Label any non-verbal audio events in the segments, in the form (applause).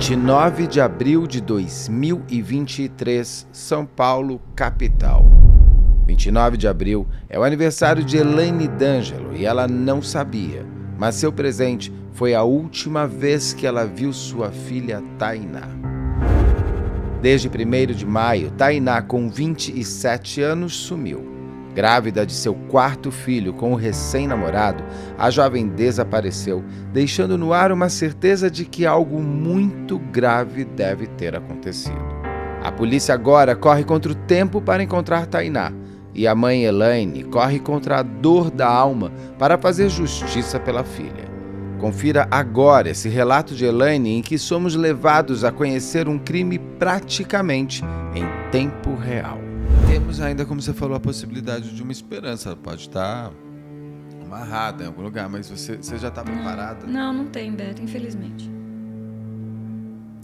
29 de abril de 2023, São Paulo, capital. 29 de abril é o aniversário de Elaine D'Angelo e ela não sabia, mas seu presente foi a última vez que ela viu sua filha Tainá. Desde 1 de maio, Tainá, com 27 anos, sumiu. Grávida de seu quarto filho com o recém-namorado, a jovem desapareceu, deixando no ar uma certeza de que algo muito grave deve ter acontecido. A polícia agora corre contra o tempo para encontrar Tainá, e a mãe Elaine corre contra a dor da alma para fazer justiça pela filha. Confira agora esse relato de Elaine em que somos levados a conhecer um crime praticamente em tempo real. Temos ainda, como você falou, a possibilidade de uma esperança. Pode estar amarrada em algum lugar, mas você, você já está preparada? Não, não tem, Beto, infelizmente.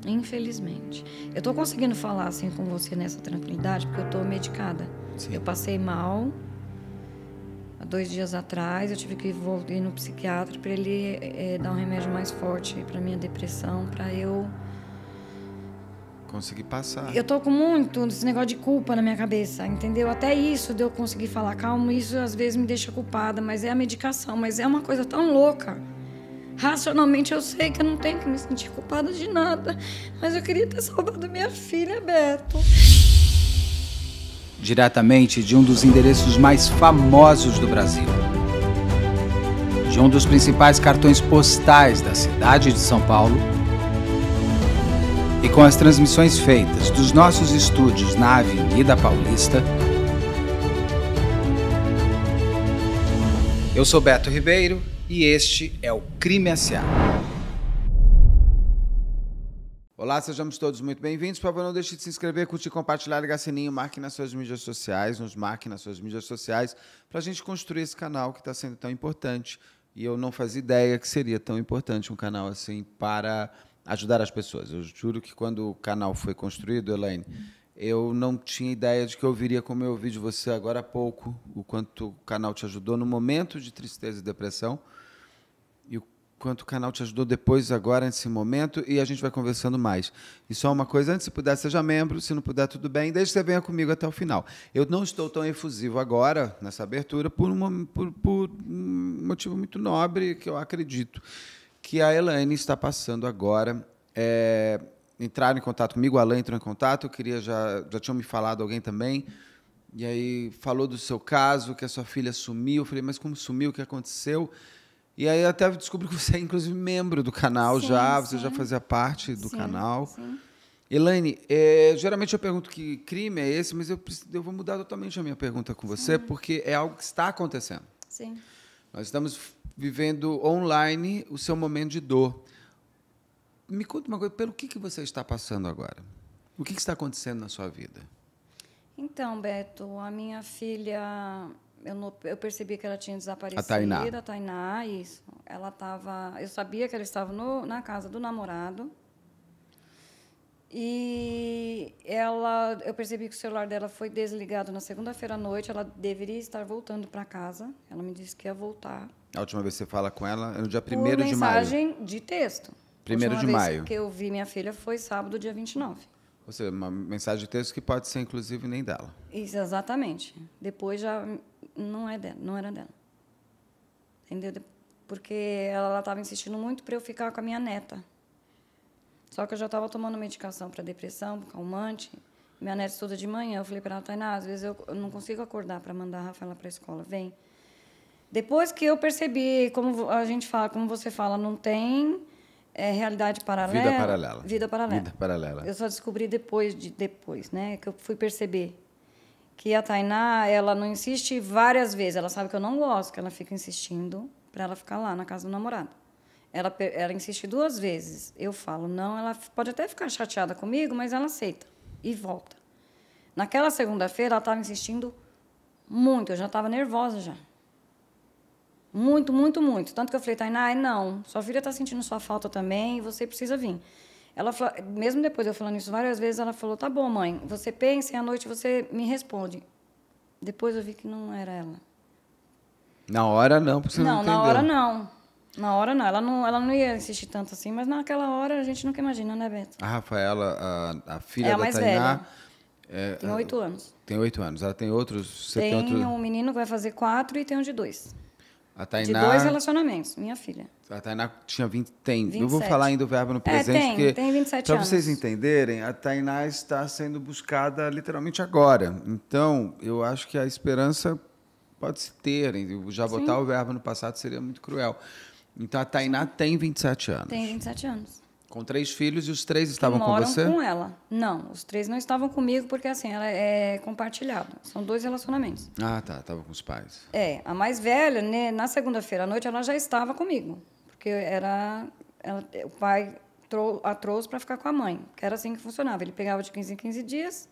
Infelizmente. Eu estou conseguindo falar assim com você nessa tranquilidade porque eu estou medicada. Sim. Eu passei mal há dois dias atrás. Eu tive que ir no psiquiatra para ele é, dar um remédio mais forte para minha depressão, para eu Consegui passar. Eu tô com muito esse negócio de culpa na minha cabeça, entendeu? Até isso de eu conseguir falar calmo, isso às vezes me deixa culpada, mas é a medicação, mas é uma coisa tão louca. Racionalmente eu sei que eu não tenho que me sentir culpada de nada, mas eu queria ter salvado minha filha, Beto. Diretamente de um dos endereços mais famosos do Brasil. De um dos principais cartões postais da cidade de São Paulo e com as transmissões feitas dos nossos estúdios na Avenida Paulista. Eu sou Beto Ribeiro e este é o Crime S.A. Olá, sejamos todos muito bem-vindos. Por favor, não deixe de se inscrever, curtir, compartilhar, ligar sininho, marque nas suas mídias sociais, nos marque nas suas mídias sociais, para a gente construir esse canal que está sendo tão importante. E eu não fazia ideia que seria tão importante um canal assim para ajudar as pessoas. Eu juro que quando o canal foi construído, Elaine, eu não tinha ideia de que eu viria como eu ouvi de você agora há pouco, o quanto o canal te ajudou no momento de tristeza e depressão e o quanto o canal te ajudou depois, agora, nesse momento, e a gente vai conversando mais. E só uma coisa, antes, se puder, seja membro, se não puder, tudo bem, desde que você venha comigo até o final. Eu não estou tão efusivo agora, nessa abertura, por, uma, por, por um motivo muito nobre que eu acredito que a Elaine está passando agora. É, entraram em contato comigo, a Alain entrou em contato, eu queria, já, já tinham me falado alguém também. E aí falou do seu caso, que a sua filha sumiu. Eu falei, mas como sumiu? O que aconteceu? E aí até descobri que você é, inclusive, membro do canal sim, já, sim. você já fazia parte do sim, canal. Sim. Elaine, é, geralmente eu pergunto que crime é esse, mas eu, eu vou mudar totalmente a minha pergunta com você, porque é algo que está acontecendo. Sim. Nós estamos vivendo online o seu momento de dor. Me conta uma coisa, pelo que, que você está passando agora? O que, que está acontecendo na sua vida? Então, Beto, a minha filha, eu, não, eu percebi que ela tinha desaparecido. A Tainá. A Tainá, isso. Ela estava, eu sabia que ela estava no, na casa do namorado. E ela, eu percebi que o celular dela foi desligado na segunda-feira à noite. Ela deveria estar voltando para casa. Ela me disse que ia voltar. A última vez que você fala com ela é no dia 1 de maio. mensagem de texto. 1 de maio. que eu vi minha filha foi sábado, dia 29. Ou seja, uma mensagem de texto que pode ser, inclusive, nem dela. Isso, exatamente. Depois já não, é dela, não era dela. Entendeu? Porque ela estava insistindo muito para eu ficar com a minha neta. Só que eu já estava tomando medicação para depressão, calmante. Minha neta estuda de manhã. Eu falei para ela, Tainá, às vezes eu, não consigo acordar para mandar a Rafaela para a escola. Vem. Depois que eu percebi, como a gente fala, como você fala, não tem é, realidade paralela. Vida paralela. Vida paralela. Vida paralela. Eu só descobri depois de depois, né? Que eu fui perceber que a Tainá, ela não insiste várias vezes. Ela sabe que eu não gosto, que ela fica insistindo para ela ficar lá na casa do namorado. Ela, ela insiste duas vezes. Eu falo, não, ela pode até ficar chateada comigo, mas ela aceita e volta. Naquela segunda-feira, ela estava insistindo muito, eu já estava nervosa já. Muito, muito, muito. Tanto que eu falei, Tainá, não, sua filha está sentindo sua falta também e você precisa vir. Ela falou, mesmo depois eu falando isso várias vezes, ela falou: "Tá bom, mãe, você pensa e à noite você me responde". Depois eu vi que não era ela. Na hora não, porque você não, não entendeu. na hora não. Na hora não, ela não, ela não ia insistir tanto assim, mas naquela hora a gente nunca imagina, né, Beto? A Rafaela, a, a filha é a da mais Tainá, velha. É, tem oito anos. Tem oito anos. Ela tem outros. Você tem, tem outro... um menino que vai fazer quatro e tem um de dois. A Tainá... De dois relacionamentos, minha filha. A Tainá tinha 20, tem, 27. não vou falar ainda o verbo no é, presente, é, tem, porque tem 27 pra vocês entenderem, a Tainá está sendo buscada literalmente agora. Então, eu acho que a esperança pode se ter, já botar Sim. o verbo no passado seria muito cruel. Então a Tainá tem 27 anos. Tem 27 anos. Com três filhos e os três estavam moram com você? com ela. Não, os três não estavam comigo porque assim, ela é compartilhada. São dois relacionamentos. Ah, tá, estava com os pais. É, a mais velha, né, na segunda-feira à noite ela já estava comigo, porque era ela, o pai trou, a trouxe para ficar com a mãe, que era assim que funcionava. Ele pegava de 15 em 15 dias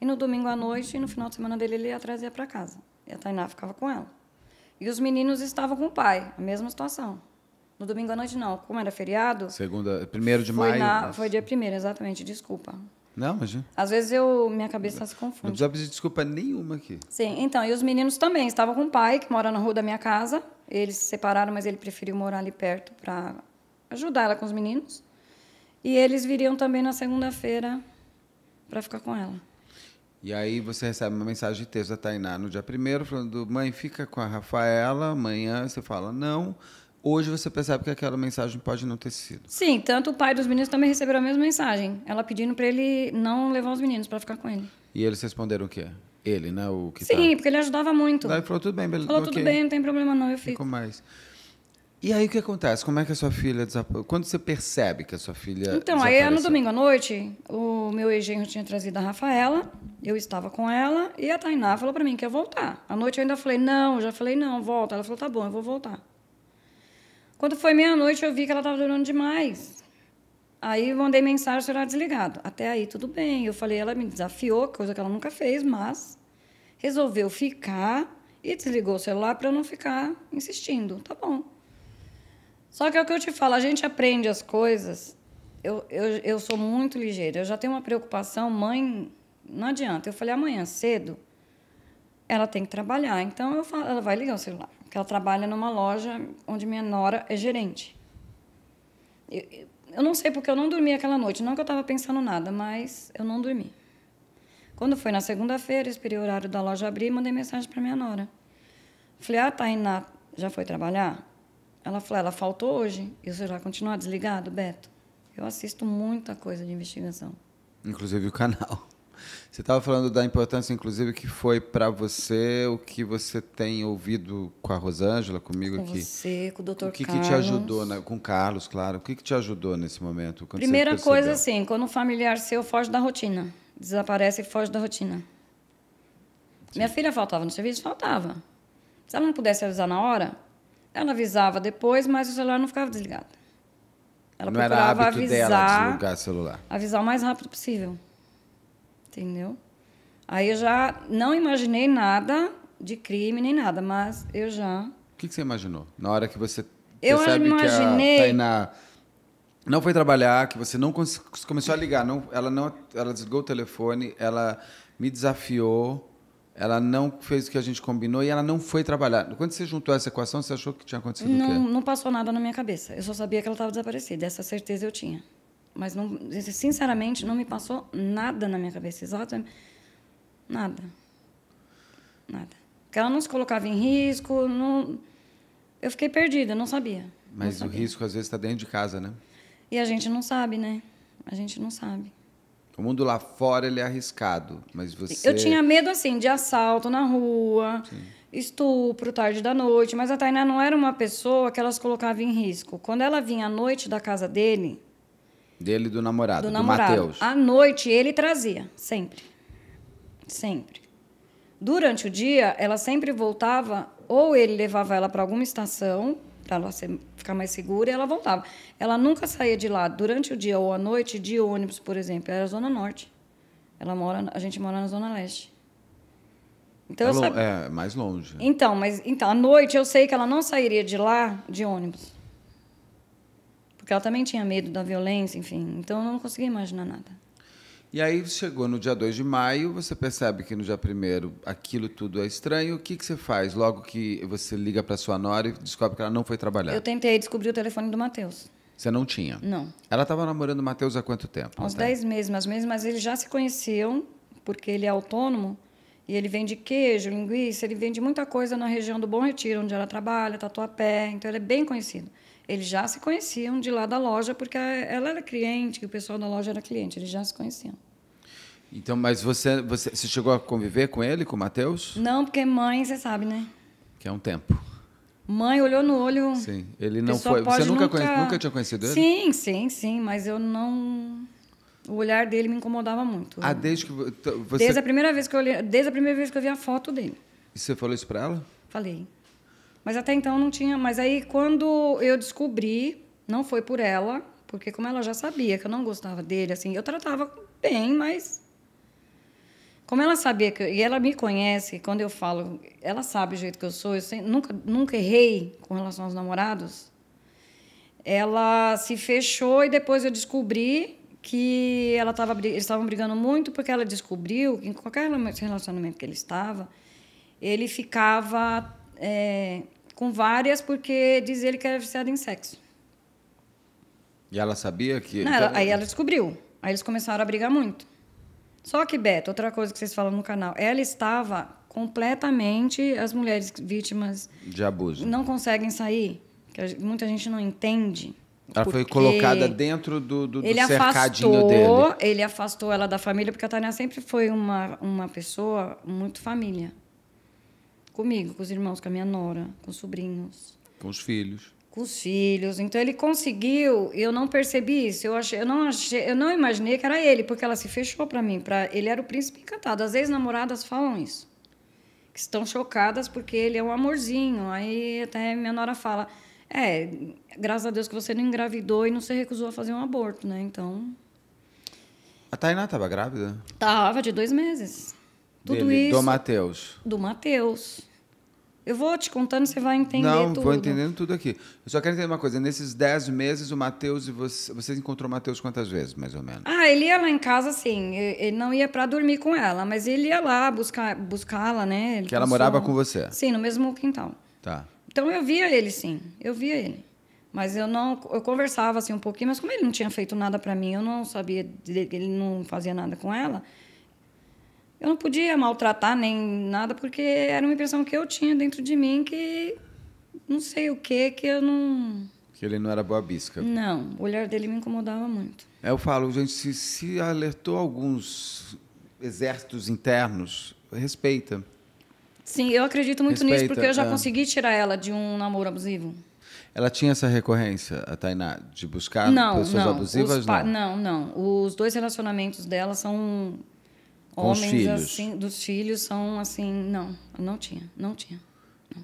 e no domingo à noite e no final de semana dele ele ia trazer para casa. E a Tainá ficava com ela. E os meninos estavam com o pai, a mesma situação. No domingo à noite, não. Como era feriado. Segunda, primeiro de maio. Na, foi dia primeiro, exatamente, desculpa. Não, imagina. Às vezes eu, minha cabeça se confunde. Não precisa pedir desculpa nenhuma aqui. Sim, então, e os meninos também. Estavam com o pai, que mora na rua da minha casa. Eles se separaram, mas ele preferiu morar ali perto para ajudar ela com os meninos. E eles viriam também na segunda-feira para ficar com ela. E aí você recebe uma mensagem de texto da Tainá no dia primeiro, falando, mãe, fica com a Rafaela, amanhã você fala, não, Hoje você percebe que aquela mensagem pode não ter sido. Sim, tanto o pai dos meninos também recebeu a mesma mensagem. Ela pedindo para ele não levar os meninos para ficar com ele. E eles responderam o quê? Ele, né? O que Sim, tá... porque ele ajudava muito. Daí falou, tudo bem, beleza. Falou, okay. tudo bem, não tem problema não, eu fico. Fico mais. E aí o que acontece? Como é que a sua filha desapareceu? Quando você percebe que a sua filha Então, aí no domingo à noite, o meu ex tinha trazido a Rafaela, eu estava com ela, e a Tainá falou para mim que ia voltar. À noite eu ainda falei, não, já falei, não, volta. Ela falou, tá bom, eu vou voltar. Quando foi meia-noite, eu vi que ela estava durando demais. Aí eu mandei mensagem, o celular desligado. Até aí, tudo bem. Eu falei, ela me desafiou, coisa que ela nunca fez, mas resolveu ficar e desligou o celular para eu não ficar insistindo. Tá bom. Só que é o que eu te falo, a gente aprende as coisas. Eu, eu, eu sou muito ligeira, eu já tenho uma preocupação, mãe, não adianta. Eu falei, amanhã cedo, ela tem que trabalhar. Então, eu falo, ela vai ligar o celular que ela trabalha numa loja onde minha nora é gerente. Eu, eu não sei porque eu não dormi aquela noite, não que eu estava pensando nada, mas eu não dormi. Quando foi na segunda-feira, esperei o horário da loja abrir e mandei mensagem para minha nora. Falei, ah, Tainá, já foi trabalhar? Ela falou, ela faltou hoje. E você vai continua desligado, Beto? Eu assisto muita coisa de investigação. Inclusive o canal. Você estava falando da importância, inclusive, que foi para você o que você tem ouvido com a Rosângela, comigo com aqui. Você, com o doutor Carlos. O que, que te ajudou, né? com o Carlos, claro. O que, que te ajudou nesse momento? Primeira coisa, assim, quando um familiar seu foge da rotina, desaparece e foge da rotina. Sim. Minha filha faltava no serviço? Faltava. Se ela não pudesse avisar na hora, ela avisava depois, mas o celular não ficava desligado. Ela não procurava avisar, dela celular. Avisar o mais rápido possível entendeu? Aí eu já não imaginei nada de crime nem nada, mas eu já. O que, que você imaginou? Na hora que você eu percebe imaginei... que a Tainá não foi trabalhar, que você não começou a ligar, não, ela não, ela desligou o telefone, ela me desafiou, ela não fez o que a gente combinou e ela não foi trabalhar. Quando você juntou essa equação, você achou que tinha acontecido não, o quê? Não passou nada na minha cabeça. Eu só sabia que ela estava desaparecida. Essa certeza eu tinha. Mas, não, sinceramente, não me passou nada na minha cabeça. Exatamente. Nada. Nada. Porque ela não se colocava em risco. Não... Eu fiquei perdida, não sabia. Mas não sabia. o risco, às vezes, está dentro de casa, né? E a gente não sabe, né? A gente não sabe. O mundo lá fora ele é arriscado, mas você. Eu tinha medo assim de assalto na rua, Sim. estupro tarde da noite, mas a Tainá não era uma pessoa que elas colocavam em risco. Quando ela vinha à noite da casa dele, dele do namorado, do, do Matheus. À noite ele trazia, sempre. Sempre. Durante o dia, ela sempre voltava, ou ele levava ela para alguma estação, para ela ser, ficar mais segura, e ela voltava. Ela nunca saía de lá durante o dia ou à noite de ônibus, por exemplo. Era a Zona Norte. Ela mora, a gente mora na Zona Leste. Então, é, sabe... é mais longe. Então, mas então à noite eu sei que ela não sairia de lá de ônibus. Porque ela também tinha medo da violência, enfim. Então, eu não conseguia imaginar nada. E aí, chegou no dia 2 de maio, você percebe que no dia 1 aquilo tudo é estranho. O que, que você faz logo que você liga para sua nora e descobre que ela não foi trabalhar? Eu tentei descobrir o telefone do Matheus. Você não tinha? Não. Ela estava namorando o Matheus há quanto tempo? Há uns 10 meses, mais ou menos, mas eles já se conheciam, porque ele é autônomo. E ele vende queijo, linguiça, ele vende muita coisa na região do Bom Retiro, onde ela trabalha, Tatuapé, então ele é bem conhecido. Eles já se conheciam de lá da loja, porque ela era cliente, que o pessoal da loja era cliente, eles já se conheciam. Então, mas você, você, você chegou a conviver com ele, com o Matheus? Não, porque mãe, você sabe, né? Que é um tempo. Mãe olhou no olho. Sim, ele não foi. Você nunca, nunca... Conhece, nunca tinha conhecido ele? Sim, sim, sim, mas eu não. O olhar dele me incomodava muito. Ah, desde que você... Desde a primeira vez que eu olhei, desde a primeira vez que eu vi a foto dele. E você falou isso para ela? Falei. Mas até então não tinha. Mas aí quando eu descobri, não foi por ela, porque como ela já sabia que eu não gostava dele, assim, eu tratava bem, mas como ela sabia que e ela me conhece, quando eu falo, ela sabe o jeito que eu sou, eu sempre, nunca nunca errei com relação aos namorados. Ela se fechou e depois eu descobri que ela tava, eles estavam brigando muito porque ela descobriu que em qualquer relacionamento que ele estava, ele ficava é, com várias, porque diz ele que era viciado em sexo. E ela sabia que. Não, então ela, aí ela descobriu. Aí eles começaram a brigar muito. Só que, Beto, outra coisa que vocês falam no canal, ela estava completamente. As mulheres vítimas. De abuso. Não conseguem sair. Muita gente não entende. Ela foi colocada dentro do, do, do ele cercadinho afastou, dele. Ele afastou ela da família, porque a Tânia sempre foi uma, uma pessoa muito família. Comigo, com os irmãos, com a minha nora, com os sobrinhos. Com os filhos. Com os filhos. Então ele conseguiu, eu não percebi isso, eu, achei, eu, não, achei, eu não imaginei que era ele, porque ela se fechou para mim. Pra, ele era o príncipe encantado. As ex-namoradas falam isso. Que estão chocadas porque ele é um amorzinho. Aí até minha nora fala. É, graças a Deus que você não engravidou e não se recusou a fazer um aborto, né? Então. A Tainá estava grávida? Tava, de dois meses. Tudo Dele, isso. Do Matheus. Do Matheus. Eu vou te contando, você vai entender Não, tudo. Não, vou entendendo tudo aqui. Eu só quero entender uma coisa. Nesses dez meses, o Matheus e você... Você encontrou o Matheus quantas vezes, mais ou menos? Ah, ele ia lá em casa, assim. Ele não ia para dormir com ela, mas ele ia lá buscar, buscá-la, né? Ele que ela morava com você? Sim, no mesmo quintal. Tá. Então eu via ele, sim. Eu via ele. Mas eu não, eu conversava assim um pouquinho, mas como ele não tinha feito nada para mim, eu não sabia, ele não fazia nada com ela eu não podia maltratar nem nada, porque era uma impressão que eu tinha dentro de mim que não sei o que, que eu não. Que ele não era boa bisca. Não, o olhar dele me incomodava muito. É, eu falo, gente, se, se alertou alguns exércitos internos, respeita. Sim, eu acredito muito respeita, nisso, porque eu já é. consegui tirar ela de um namoro abusivo. Ela tinha essa recorrência, a Tainá, de buscar não, pessoas não, abusivas? Não. não, não. Os dois relacionamentos dela são com homens os filhos. assim dos filhos são assim, não, não tinha, não tinha. Não.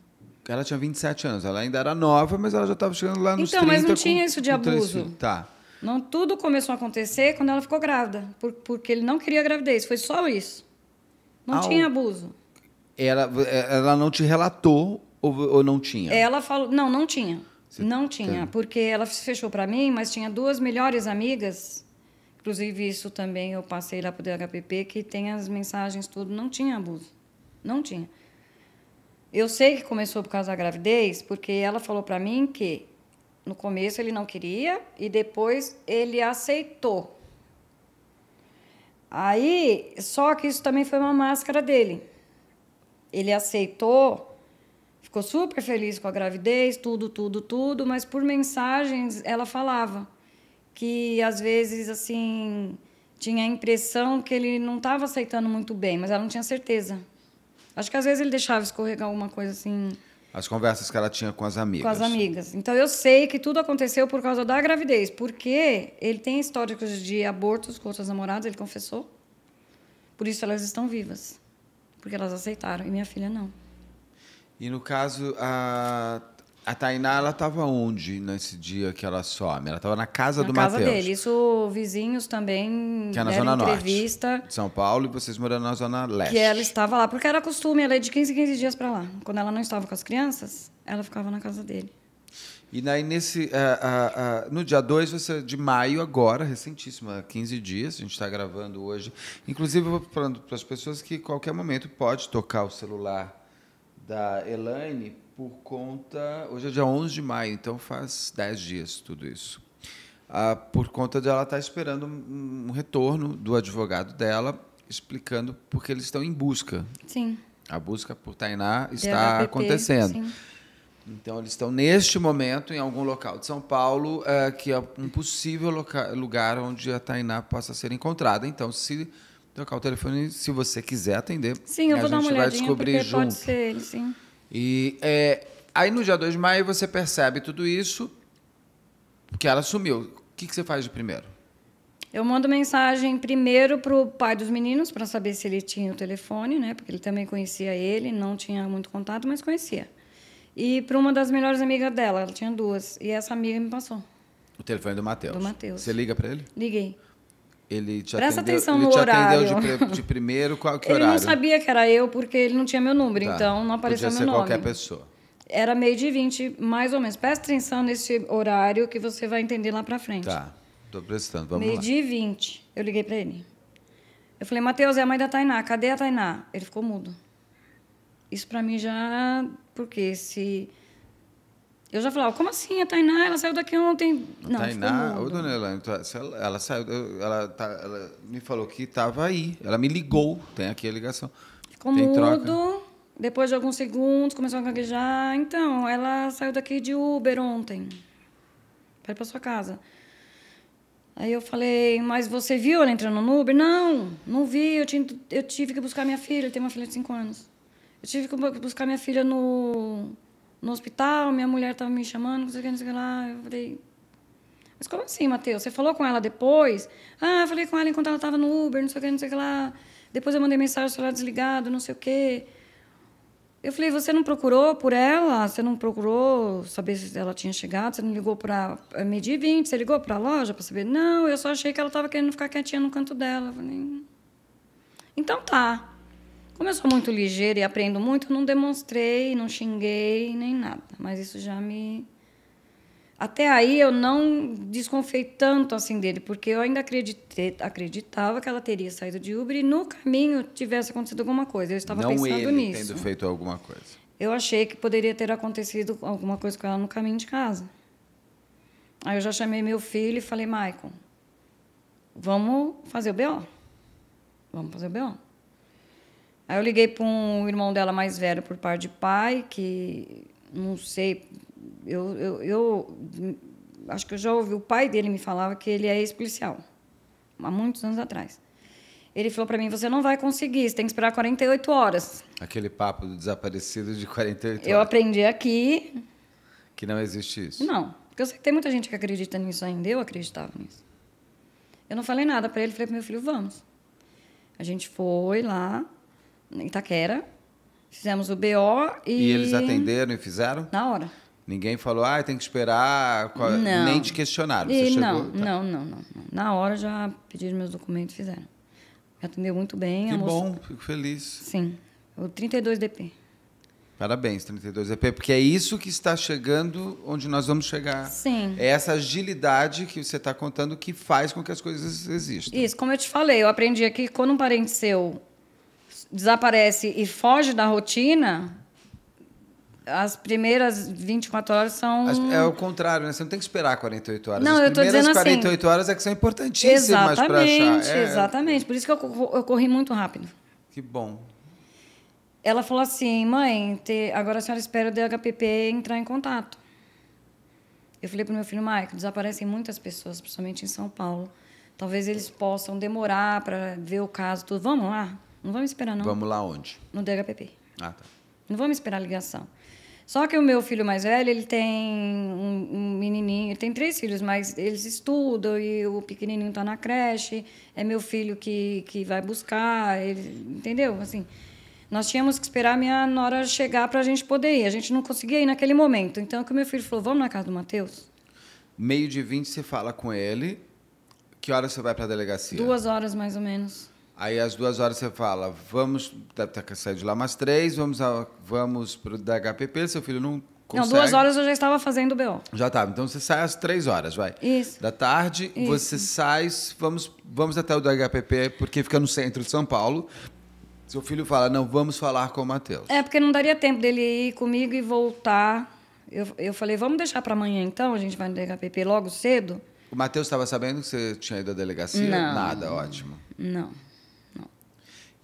Ela tinha 27 anos, ela ainda era nova, mas ela já estava chegando lá nos então, 30. Então, mas não tinha com, isso de abuso. Tá. Não, tudo começou a acontecer quando ela ficou grávida, por, porque ele não queria gravidez, foi só isso. Não ah, tinha abuso. Ela, ela não te relatou ou, ou não tinha? Ela falou, não, não tinha. Você não tinha, tem. porque ela se fechou para mim, mas tinha duas melhores amigas Inclusive, isso também eu passei lá para o DHPP, que tem as mensagens, tudo. Não tinha abuso. Não tinha. Eu sei que começou por causa da gravidez, porque ela falou para mim que no começo ele não queria e depois ele aceitou. Aí, só que isso também foi uma máscara dele. Ele aceitou, ficou super feliz com a gravidez, tudo, tudo, tudo, mas por mensagens ela falava que às vezes assim tinha a impressão que ele não estava aceitando muito bem, mas ela não tinha certeza. Acho que às vezes ele deixava escorregar alguma coisa assim. As conversas que ela tinha com as amigas. Com as amigas. Então eu sei que tudo aconteceu por causa da gravidez, porque ele tem históricos de abortos com outras namoradas, ele confessou. Por isso elas estão vivas. Porque elas aceitaram. E minha filha não. E no caso, a a Tainá, ela estava onde nesse dia que ela some? Ela estava na casa na do Matheus. Na casa dele. Isso, vizinhos também que é na Zona entrevista. Norte, de São Paulo, e vocês morando na Zona Leste. Que ela estava lá, porque era costume, ela ia é de 15 em 15 dias para lá. Quando ela não estava com as crianças, ela ficava na casa dele. E aí, nesse, uh, uh, uh, no dia 2 é de maio, agora, recentíssimo, 15 dias, a gente está gravando hoje. Inclusive, eu vou falando para as pessoas que qualquer momento pode tocar o celular da Elaine por conta. Hoje é dia 11 de maio, então faz 10 dias tudo isso. Ah, por conta de ela estar tá esperando um, retorno do advogado dela, explicando porque eles estão em busca. Sim. A busca por Tainá está acontecendo. Sim. Então, eles estão neste momento em algum local de São Paulo, uh, que é um possível lugar onde a Tainá possa ser encontrada. Então, se trocar o telefone, se você quiser atender. Sim, eu né, vou dar uma olhadinha, vai descobrir junto. pode ser ele, sim. E é, aí no dia 2 de maio você percebe tudo isso, que ela sumiu. O que, que você faz de primeiro? Eu mando mensagem primeiro para o pai dos meninos, para saber se ele tinha o telefone, né? Porque ele também conhecia ele, não tinha muito contato, mas conhecia. E para uma das melhores amigas dela, ela tinha duas. E essa amiga me passou. O telefone do Matheus. Do Matheus. Você liga para ele? Liguei. Ele te Presta atendeu, atenção no horário. De, de, primeiro, qual que ele horário? Ele não sabia que era eu, porque ele não tinha meu número, tá. então não apareceu Podia meu nome. qualquer pessoa. Era meio de 20, mais ou menos. Presta atenção nesse horário que você vai entender lá para frente. Tá, tô prestando, vamos meio lá. Meio de 20, eu liguei para ele. Eu falei, Matheus, é a mãe da Tainá, cadê a Tainá? Ele ficou mudo. Isso para mim já... Porque se eu já falava, como assim? A Tainá, ela saiu daqui ontem. Não, Tainá, ô dona Elane, tá, ela saiu, ela, tá, ela me falou que estava aí. Ela me ligou, tem aqui a ligação. Ficou tem mudo, troca. depois de alguns segundos começou a gaguejar. Então, ela saiu daqui de Uber ontem. Para ir para sua casa. Aí eu falei, mas você viu ela entrando no Uber? Não, não vi. Eu, tinha, eu tive que buscar minha filha, tem uma filha de 5 anos. Eu tive que buscar minha filha no no hospital, minha mulher tava me chamando, não sei o que, não sei o que lá. Eu falei, mas como assim, Matheus? Você falou com ela depois? Ah, eu falei com ela enquanto ela estava no Uber, não sei o que, não sei o que lá. Depois eu mandei mensagem, celular desligado, não sei o que Eu falei, você não procurou por ela? Você não procurou saber se ela tinha chegado? Você não ligou para eh, medir 20? Você ligou para a loja para saber? Não, eu só achei que ela estava querendo ficar quietinha no canto dela. falei, então tá. Como eu sou muito ligeira e aprendo muito, não demonstrei, não xinguei, nem nada. Mas isso já me. Até aí eu não desconfiei tanto assim dele, porque eu ainda acreditei, acreditava que ela teria saído de Uber e no caminho tivesse acontecido alguma coisa. Eu estava não pensando ele nisso. Tendo feito alguma coisa. Eu achei que poderia ter acontecido alguma coisa com ela no caminho de casa. Aí eu já chamei meu filho e falei, Maicon, vamos fazer o BO. Vamos fazer o BO. Aí eu liguei para um irmão dela mais velho por par de pai, que não sei, eu, eu, eu acho que eu já ouvi o pai dele me falava que ele é ex-policial, há muitos anos atrás. Ele falou para mim: você não vai conseguir, você tem que esperar 48 horas. Aquele papo do desaparecido de 48 horas. Eu aprendi aqui. Que não existe isso. Não, porque eu sei que tem muita gente que acredita nisso ainda, eu acreditava nisso. Eu não falei nada para ele, falei para meu filho: vamos. A gente foi lá, em Itaquera. Fizemos o BO e. E eles atenderam e fizeram? Na hora. Ninguém falou, ah, tem que esperar, não. nem te questionaram. Você e chegou, não, tá. não, não, não, Na hora já pediram meus documentos e fizeram. Me atendeu muito bem. Que bom, moça... fico feliz. Sim, o 32 DP. Parabéns, 32 dp porque é isso que está chegando onde nós vamos chegar. Sim. É essa agilidade que você está contando que faz com que as coisas existam. Isso, como eu te falei, eu aprendi aqui quando um parente seu desaparece e foge da rotina, as primeiras 24 horas são. É o contrário, né? Você não tem que esperar 48 horas. Não, as eu tô primeiras dizendo 48 assim horas é que são importantíssimas para achar. Exatamente, é, é... exatamente. Por isso que eu, eu corri muito rápido. Que bom. Ela falou assim: mãe, te... agora a senhora espera o DHPP entrar em contato. Eu falei para meu filho, Maico, desaparecem muitas pessoas, principalmente em São Paulo. Talvez eles possam demorar para ver o caso, tudo. Vamos lá? Não vamos esperar, não. Vamos lá onde? No DHPP. Ah, tá. Não vamos esperar a ligação. Só que o meu filho mais velho, ele tem um, menininho, ele tem três filhos, mas eles estudam e o pequenininho está na creche, é meu filho que, que vai buscar, ele, entendeu? Assim, nós tínhamos que esperar a minha nora chegar para a gente poder ir, a gente não conseguia ir naquele momento. Então, que o meu filho falou, vamos na casa do Matheus? Meio de 20 você fala com ele, que hora você vai para a delegacia? Duas horas, mais ou menos. Aí às duas horas você fala, vamos, deve ter tá sair de lá mais três, vamos, vamos para o DHPP, seu filho não consegue. Não, duas horas eu já estava fazendo o BO. Já estava, então você sai às três horas, vai. Isso. Da tarde, Isso. você sai, vamos, vamos até o DHPP, porque fica no centro de São Paulo. Seu filho fala, não, vamos falar com o Matheus. É, porque não daria tempo dele ir comigo e voltar. Eu, eu falei, vamos deixar para amanhã então, a gente vai no DHPP logo cedo. O Matheus estava sabendo que você tinha ido à delegacia? Não. Nada, ótimo. Não.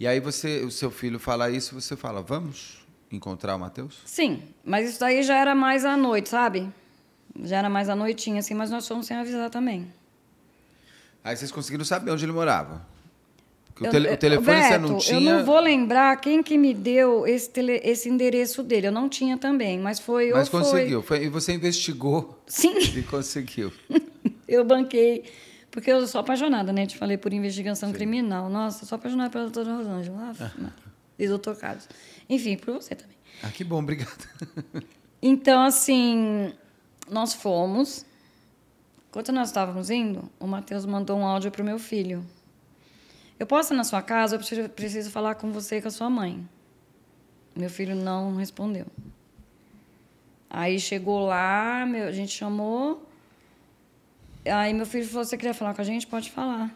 E aí você, o seu filho fala isso, você fala, vamos encontrar o Matheus? Sim, mas isso daí já era mais à noite, sabe? Já era mais à noitinha, assim, mas nós fomos sem avisar também. Aí vocês conseguiram saber onde ele morava? eu, o, tele, o telefone Beto, você não tinha... eu não vou lembrar quem que me deu esse, tele, esse endereço dele. Eu não tinha também, mas foi... Mas conseguiu. Foi... foi... e você investigou. Sim. (laughs) E conseguiu. (laughs) eu banquei porque eu sou apaixonada, né? Te falei por investigação Sim. criminal. Nossa, sou apaixonada pela doutora Rosângela. Ah, e doutor Carlos. Enfim, por você também. Ah, que bom, obrigado. (laughs) então, assim, nós fomos. Enquanto nós estávamos indo, o Matheus mandou um áudio para o meu filho. Eu posso ir na sua casa, eu preciso, preciso falar com você e com a sua mãe. Meu filho não respondeu. Aí chegou lá, meu, a gente chamou, Aí meu filho falou: Você queria falar com a gente? Pode falar.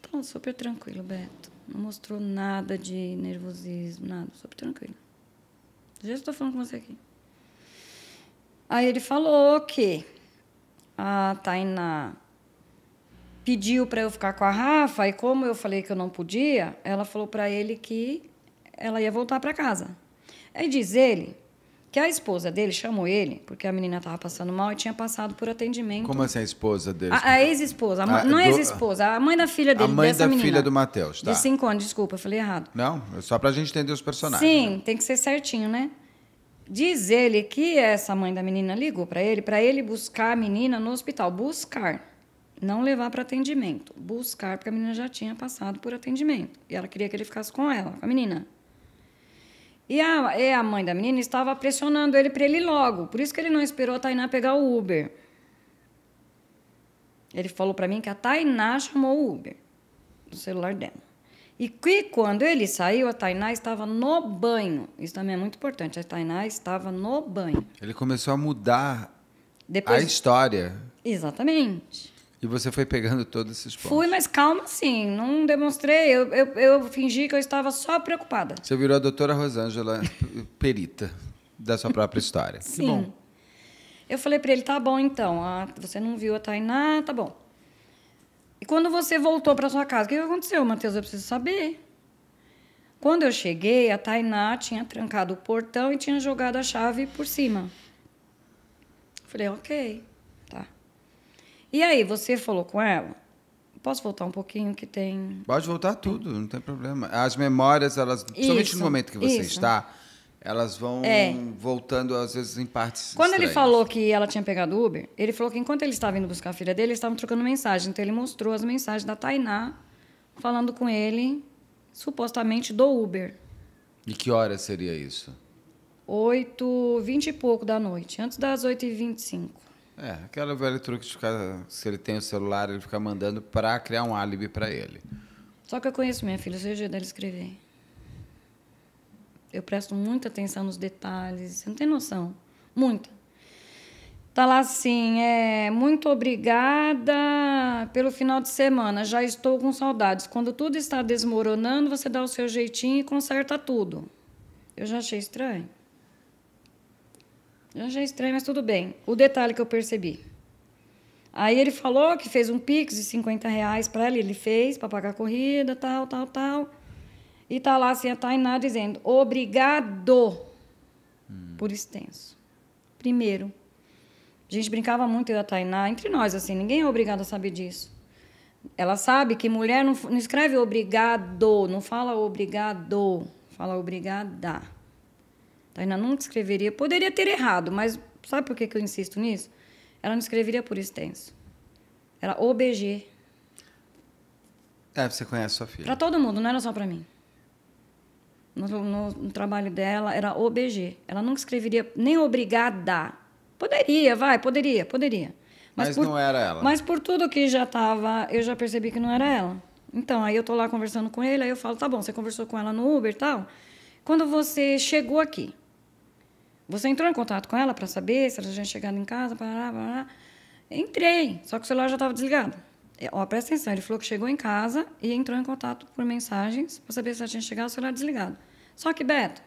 Então, super tranquilo, Beto. Não mostrou nada de nervosismo, nada. Super tranquilo. Já estou falando com você aqui. Aí ele falou que a Tainá pediu para eu ficar com a Rafa e como eu falei que eu não podia, ela falou para ele que ela ia voltar para casa. Aí diz ele que a esposa dele chamou ele, porque a menina estava passando mal e tinha passado por atendimento. Como assim a esposa dele? A, a ex-esposa. Ah, não é ex-esposa, a mãe da filha dele, A mãe da menina, filha do Matheus, tá. De cinco anos, desculpa, eu falei errado. Não, é só para a gente entender os personagens. Sim, né? tem que ser certinho, né? Diz ele que essa mãe da menina ligou para ele, para ele buscar a menina no hospital. Buscar, não levar para atendimento. Buscar, porque a menina já tinha passado por atendimento. E ela queria que ele ficasse com ela, com a menina. E a, e a mãe da menina estava pressionando ele para ele ir logo. Por isso que ele não esperou a Tainá pegar o Uber. Ele falou para mim que a Tainá chamou o Uber do celular dela. E que quando ele saiu, a Tainá estava no banho. Isso também é muito importante. A Tainá estava no banho. Ele começou a mudar Depois... a história. Exatamente. E você foi pegando todos esses pontos? Fui, mas calma sim, não demonstrei. Eu, eu, eu fingi que eu estava só preocupada. Você virou a doutora Rosângela, perita da sua própria história. (laughs) Sim. Eu falei para ele, tá bom então, ah, você não viu a Tainá, tá bom. E quando você voltou para sua casa, o que aconteceu, Matheus? Eu preciso saber. Quando eu cheguei, a Tainá tinha trancado o portão e tinha jogado a chave por cima. Falei, ok. E aí, você falou com ela? Posso voltar um pouquinho que tem. Pode voltar tudo, não tem problema. As memórias, elas, principalmente isso, no momento que você isso. está, elas vão é. voltando, às vezes, em partes. Quando estranhas. ele falou que ela tinha pegado Uber, ele falou que enquanto ele estava indo buscar a filha dele, eles estavam trocando mensagem. Então ele mostrou as mensagens da Tainá falando com ele, supostamente do Uber. E que hora seria isso? 8, 20 e pouco da noite, antes das 8 e 25. É, aquela velha truque de ficar, se ele tem o celular, ele fica mandando para criar um álibi para ele. Só que eu conheço minha filha, eu sei o jeito dela escrever. Eu presto muita atenção nos detalhes, você não tem noção. Muita. Tá lá assim, é, muito obrigada pelo final de semana, já estou com saudades. Quando tudo está desmoronando, você dá o seu jeitinho e conserta tudo. Eu já achei estranho. Eu achei estranho, mas tudo bem. O detalhe que eu percebi. Aí ele falou que fez um pix de 50 reais para ele. ele fez para pagar a corrida, tal, tal, tal. E tá lá assim a Tainá dizendo: obrigado hum. por extenso. Primeiro, a gente brincava muito eu e a Tainá, entre nós, assim, ninguém é obrigado a saber disso. Ela sabe que mulher não, não escreve obrigado, não fala obrigado, fala obrigada. Tainá então, nunca escreveria. Poderia ter errado, mas sabe por que, que eu insisto nisso? Ela não escreveria por extenso. Era OBG. É, você conhece sua filha. Para todo mundo, não era só para mim. No, no, no, trabalho dela era OBG. Ela nunca escreveria nem obrigada. Poderia, vai, poderia, poderia. Mas, mas por, não era ela. Mas por tudo que já estava, eu já percebi que não era ela. Então, aí eu tô lá conversando com ele, aí eu falo, tá bom, você conversou com ela no Uber e tal. Quando você chegou aqui, você entrou em contato com ela para saber se ela já tinha chegado em casa? Parará, parará. Entrei, só que o celular já estava desligado. E, é, ó, presta atenção, ele falou que chegou em casa e entrou em contato por mensagens para saber se ela tinha chegado, o celular desligado. Só que, Beto,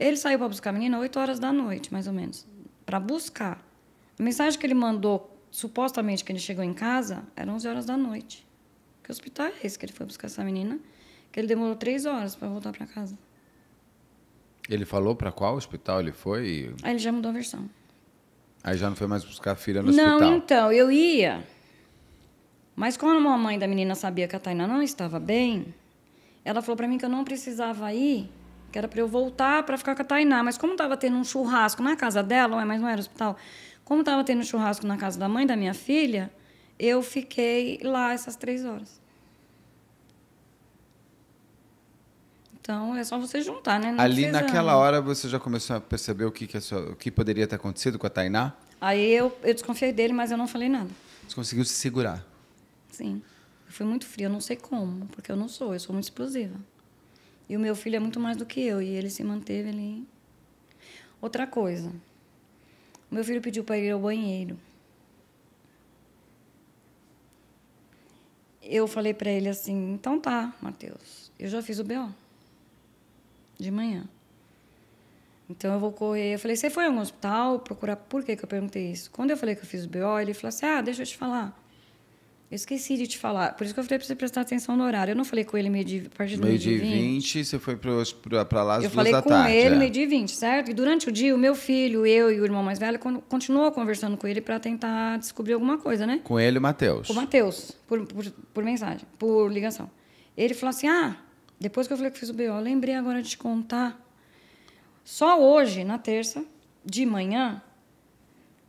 ele saiu para buscar a menina 8 horas da noite, mais ou menos, para buscar. A mensagem que ele mandou, supostamente que ele chegou em casa, era 11 horas da noite. Que hospital é esse que ele foi buscar essa menina? Que ele demorou 3 horas para voltar para casa. Ele falou para qual hospital ele foi? Aí ele já mudou a versão. Aí já não foi mais buscar a filha no não, hospital? Não, então, eu ia. Mas como a mamãe da menina sabia que a Tainá não estava bem, ela falou para mim que eu não precisava ir, que era para eu voltar para ficar com a Tainá. Mas como estava tendo um churrasco na casa dela, ué, mas não era hospital, como estava tendo um churrasco na casa da mãe da minha filha, eu fiquei lá essas três horas. Então é só você juntar, né? Não Ali precisa, naquela não. hora você já começou a perceber o que, que, sua, o que poderia ter acontecido com a Tainá? Aí eu, eu desconfiei dele, mas eu não falei nada. Você conseguiu se segurar? Sim. Eu fui muito fria, eu não sei como, porque eu não sou, eu sou muito explosiva. E o meu filho é muito mais do que eu, e ele se manteve ali. Outra coisa. O meu filho pediu para ir ao banheiro. Eu falei para ele assim: então tá, Matheus, eu já fiz o B.O de manhã. Então eu vou correr. Eu falei, você foi a algum hospital procurar por que, que eu perguntei isso? Quando eu falei que eu fiz o BO, ele falou assim: ah, deixa eu te falar. Eu esqueci de te falar. Por isso que eu falei para você prestar atenção no horário. Eu não falei com ele meio de, a partir do meio de 20. 20 você foi para lá às eu duas da tarde. Eu falei com ele é. meio de 20, certo? E durante o dia, o meu filho, eu e o irmão mais velho continuou conversando com ele para tentar descobrir alguma coisa, né? Com ele e o Matheus. O Matheus, por, por, por mensagem, por ligação. Ele falou assim: ah, depois que eu falei que fiz o BO, lembrei agora de te contar. Só hoje, na terça, de manhã,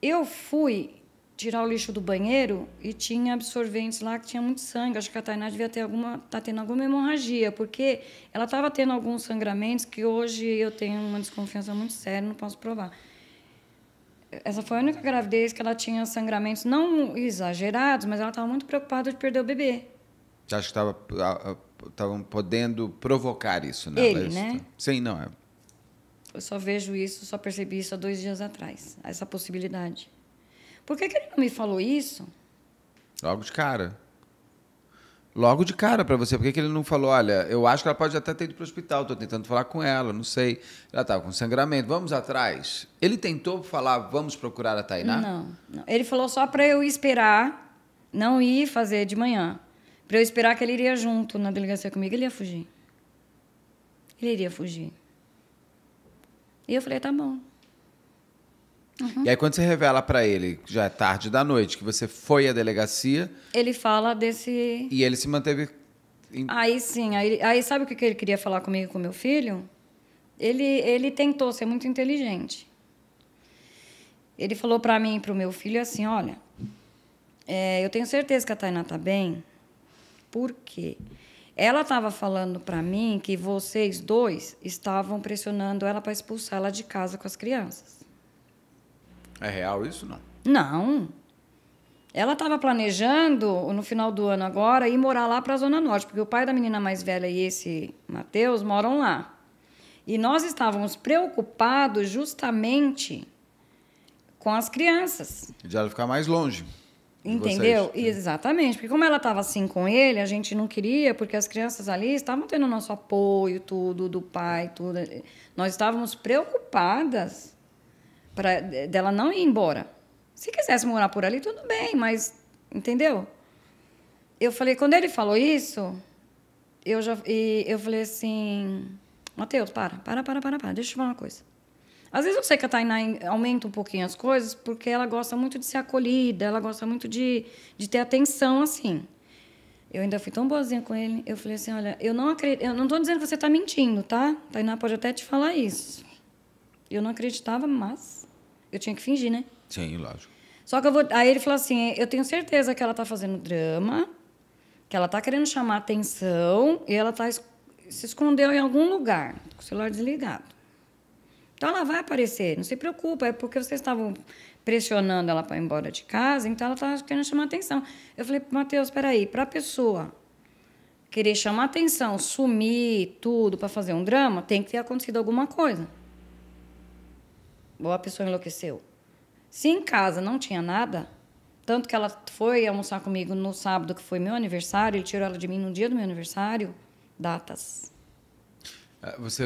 eu fui tirar o lixo do banheiro e tinha absorventes lá que tinha muito sangue. Acho que a Tainá devia ter alguma, tá tendo alguma hemorragia, porque ela estava tendo alguns sangramentos que hoje eu tenho uma desconfiança muito séria, não posso provar. Essa foi a única gravidez que ela tinha sangramentos não exagerados, mas ela estava muito preocupada de perder o bebê. Você acha que estava estavam podendo provocar isso né? Ele, né? Sim, não. É... Eu só vejo isso, só percebi isso há dois dias atrás, essa possibilidade. Por que, que ele não me falou isso? Logo de cara. Logo de cara para você. Por que, que ele não falou, olha, eu acho que ela pode até ter ido para o hospital, estou tentando falar com ela, não sei. Ela estava com sangramento, vamos atrás. Ele tentou falar, vamos procurar a Tainá? Não, não. ele falou só para eu esperar, não ir fazer de manhã. Para eu esperar que ele iria junto na delegacia comigo, ele ia fugir. Ele iria fugir. E eu falei, tá bom. Uhum. E aí quando você revela para ele, já é tarde da noite, que você foi à delegacia... Ele fala desse... E ele se manteve... Em... Aí sim, aí, aí sabe o que ele queria falar comigo com meu filho? Ele, ele tentou ser muito inteligente. Ele falou para mim e para o meu filho assim, olha, é, eu tenho certeza que a Tainá tá bem, por quê? Ela estava falando para mim que vocês dois estavam pressionando ela para expulsar ela de casa com as crianças. É real isso não? Não. Ela estava planejando, no final do ano agora, ir morar lá para a Zona Norte, porque o pai da menina mais velha e esse Matheus moram lá. E nós estávamos preocupados justamente com as crianças. De ela ficar mais longe. Entendeu? Vocês, Exatamente. Porque como ela estava assim com ele, a gente não queria, porque as crianças ali estavam tendo nosso apoio, tudo, do pai, tudo. Nós estávamos preocupadas para dela não ir embora. Se quisesse morar por ali, tudo bem, mas. Entendeu? Eu falei, quando ele falou isso, eu já. eu falei assim. Mateus, para, para, para, para, para. Deixa eu te falar uma coisa. Às vezes eu sei que a Tainá aumenta um pouquinho as coisas porque ela gosta muito de ser acolhida, ela gosta muito de, de ter atenção assim. Eu ainda fui tão boazinha com ele, eu falei assim: olha, eu não acredito, eu não estou dizendo que você está mentindo, tá? A Tainá pode até te falar isso. Eu não acreditava, mas eu tinha que fingir, né? Sim, lógico. Só que eu vou. Aí ele falou assim: eu tenho certeza que ela está fazendo drama, que ela está querendo chamar atenção e ela tá se escondeu em algum lugar, com o celular desligado. Então ela vai aparecer, não se preocupa, é porque vocês estavam pressionando ela para ir embora de casa, então ela estava tá querendo chamar atenção. Eu falei, Matheus, peraí, para a pessoa querer chamar atenção, sumir tudo para fazer um drama, tem que ter acontecido alguma coisa. Ou a pessoa enlouqueceu. Se em casa não tinha nada, tanto que ela foi almoçar comigo no sábado, que foi meu aniversário, ele tirou ela de mim no dia do meu aniversário, datas ah, você,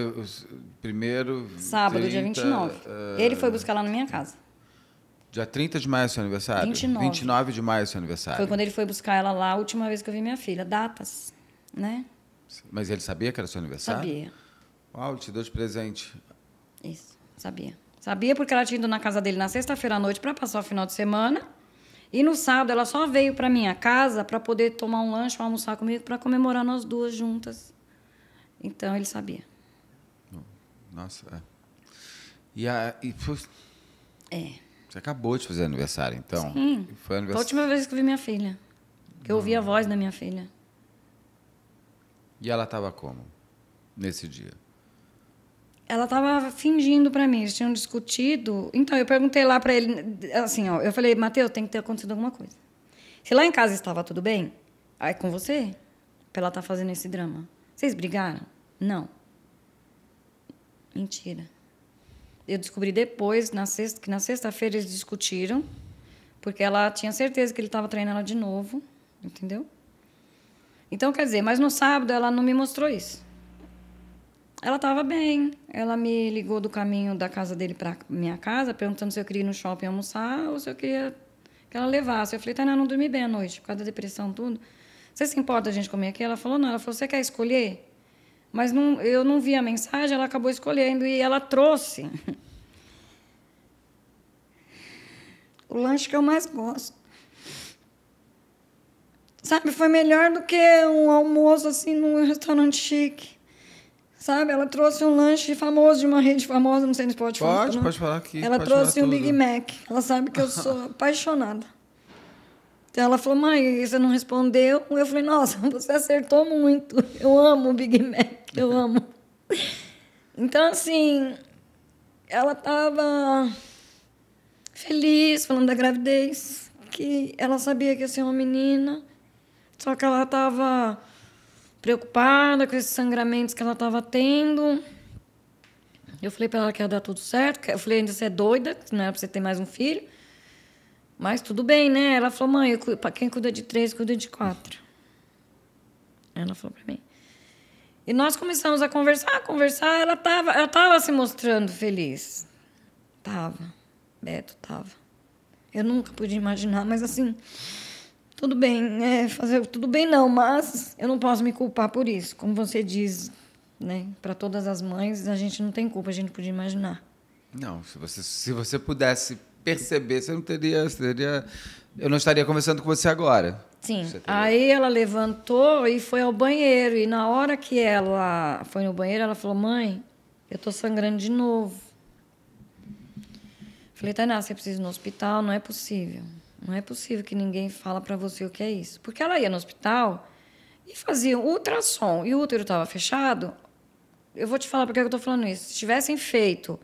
primeiro. Sábado, 30, dia 29. Uh, ah, Ele foi buscar lá na minha casa. Dia 30 de maio é seu aniversário? 29. 29 de maio é seu aniversário. Foi quando ele foi buscar ela lá, a última vez que eu vi minha filha. Datas, né? Mas ele sabia que era seu aniversário? Sabia. Uau, te deu de presente. Isso, sabia. Sabia porque ela tinha ido na casa dele na sexta-feira à noite para passar o final de semana. E no sábado ela só veio para minha casa para poder tomar um lanche, almoçar comigo, para comemorar nós duas juntas. Então ele sabia. Nossa. É. E, a, e foi... É. Você acabou de fazer aniversário, então? Sim. Foi, a última vez que eu vi minha filha. Que eu ouvi a ah. voz da minha filha. E ela estava como nesse dia? Ela estava fingindo para mim, eles tinham discutido. Então eu perguntei lá para ele, assim, ó, eu falei, Mateus, tem que ter acontecido alguma coisa. Se lá em casa estava tudo bem, aí é com você, Para ela tá fazendo esse drama. Vocês brigaram? Não. Mentira. Eu descobri depois, na sexta, que na sexta-feira eles discutiram, porque ela tinha certeza que ele estava traindo ela de novo, entendeu? Então, quer dizer, mas no sábado ela não me mostrou isso. Ela estava bem. Ela me ligou do caminho da casa dele para minha casa, perguntando se eu queria ir no shopping almoçar ou se eu queria que ela levasse. Eu falei, Tainá, não dormi bem à noite, por causa da depressão, tudo. Você se importa a gente comer aqui? Ela falou: Não. Ela falou: Você quer escolher? Mas não, eu não vi a mensagem, ela acabou escolhendo e ela trouxe. (laughs) o lanche que eu mais gosto. Sabe, foi melhor do que um almoço assim num restaurante chique. Sabe, ela trouxe um lanche famoso de uma rede famosa, não sei se pode, falar. Pode, pode falar aqui. Ela pode trouxe um tudo. Big Mac. Ela sabe que eu sou (laughs) apaixonada. Então ela falou, mãe, você não respondeu? Eu falei, nossa, (laughs) você acertou muito. Eu amo o Big Mac, eu (laughs) amo. então, assim, ela estava feliz falando da gravidez, que ela sabia que ia ser uma menina, só que ela estava preocupada com esses sangramentos que ela estava tendo. Eu falei para ela que ia dar tudo certo, eu falei, ainda você é doida, não né, era para você ter mais um filho. Mas tudo bem, né? Ela falou, mãe, para quem cuida de três, cuida de quatro. Ela falou para mim. E nós começamos a conversar, a conversar. Ela tava, ela tava se mostrando feliz. Tava. Beto tava. Eu nunca pude imaginar, mas assim, tudo bem, né? fazer tudo bem não, mas eu não posso me culpar por isso. Como você diz, né? Para todas as mães, a gente não tem culpa, a gente podia imaginar. Não, se você, se você pudesse perceber, você não teria, teria eu não estaria conversando com você agora. Sim. Você teria... Aí ela levantou e foi ao banheiro. E na hora que ela foi no banheiro, ela falou: Mãe, eu estou sangrando de novo. Falei, Tainá, você precisa ir no hospital, não é possível. Não é possível que ninguém fala para você o que é isso. Porque ela ia no hospital e fazia ultrassom. E o útero estava fechado. Eu vou te falar porque é eu estou falando isso. Se tivessem feito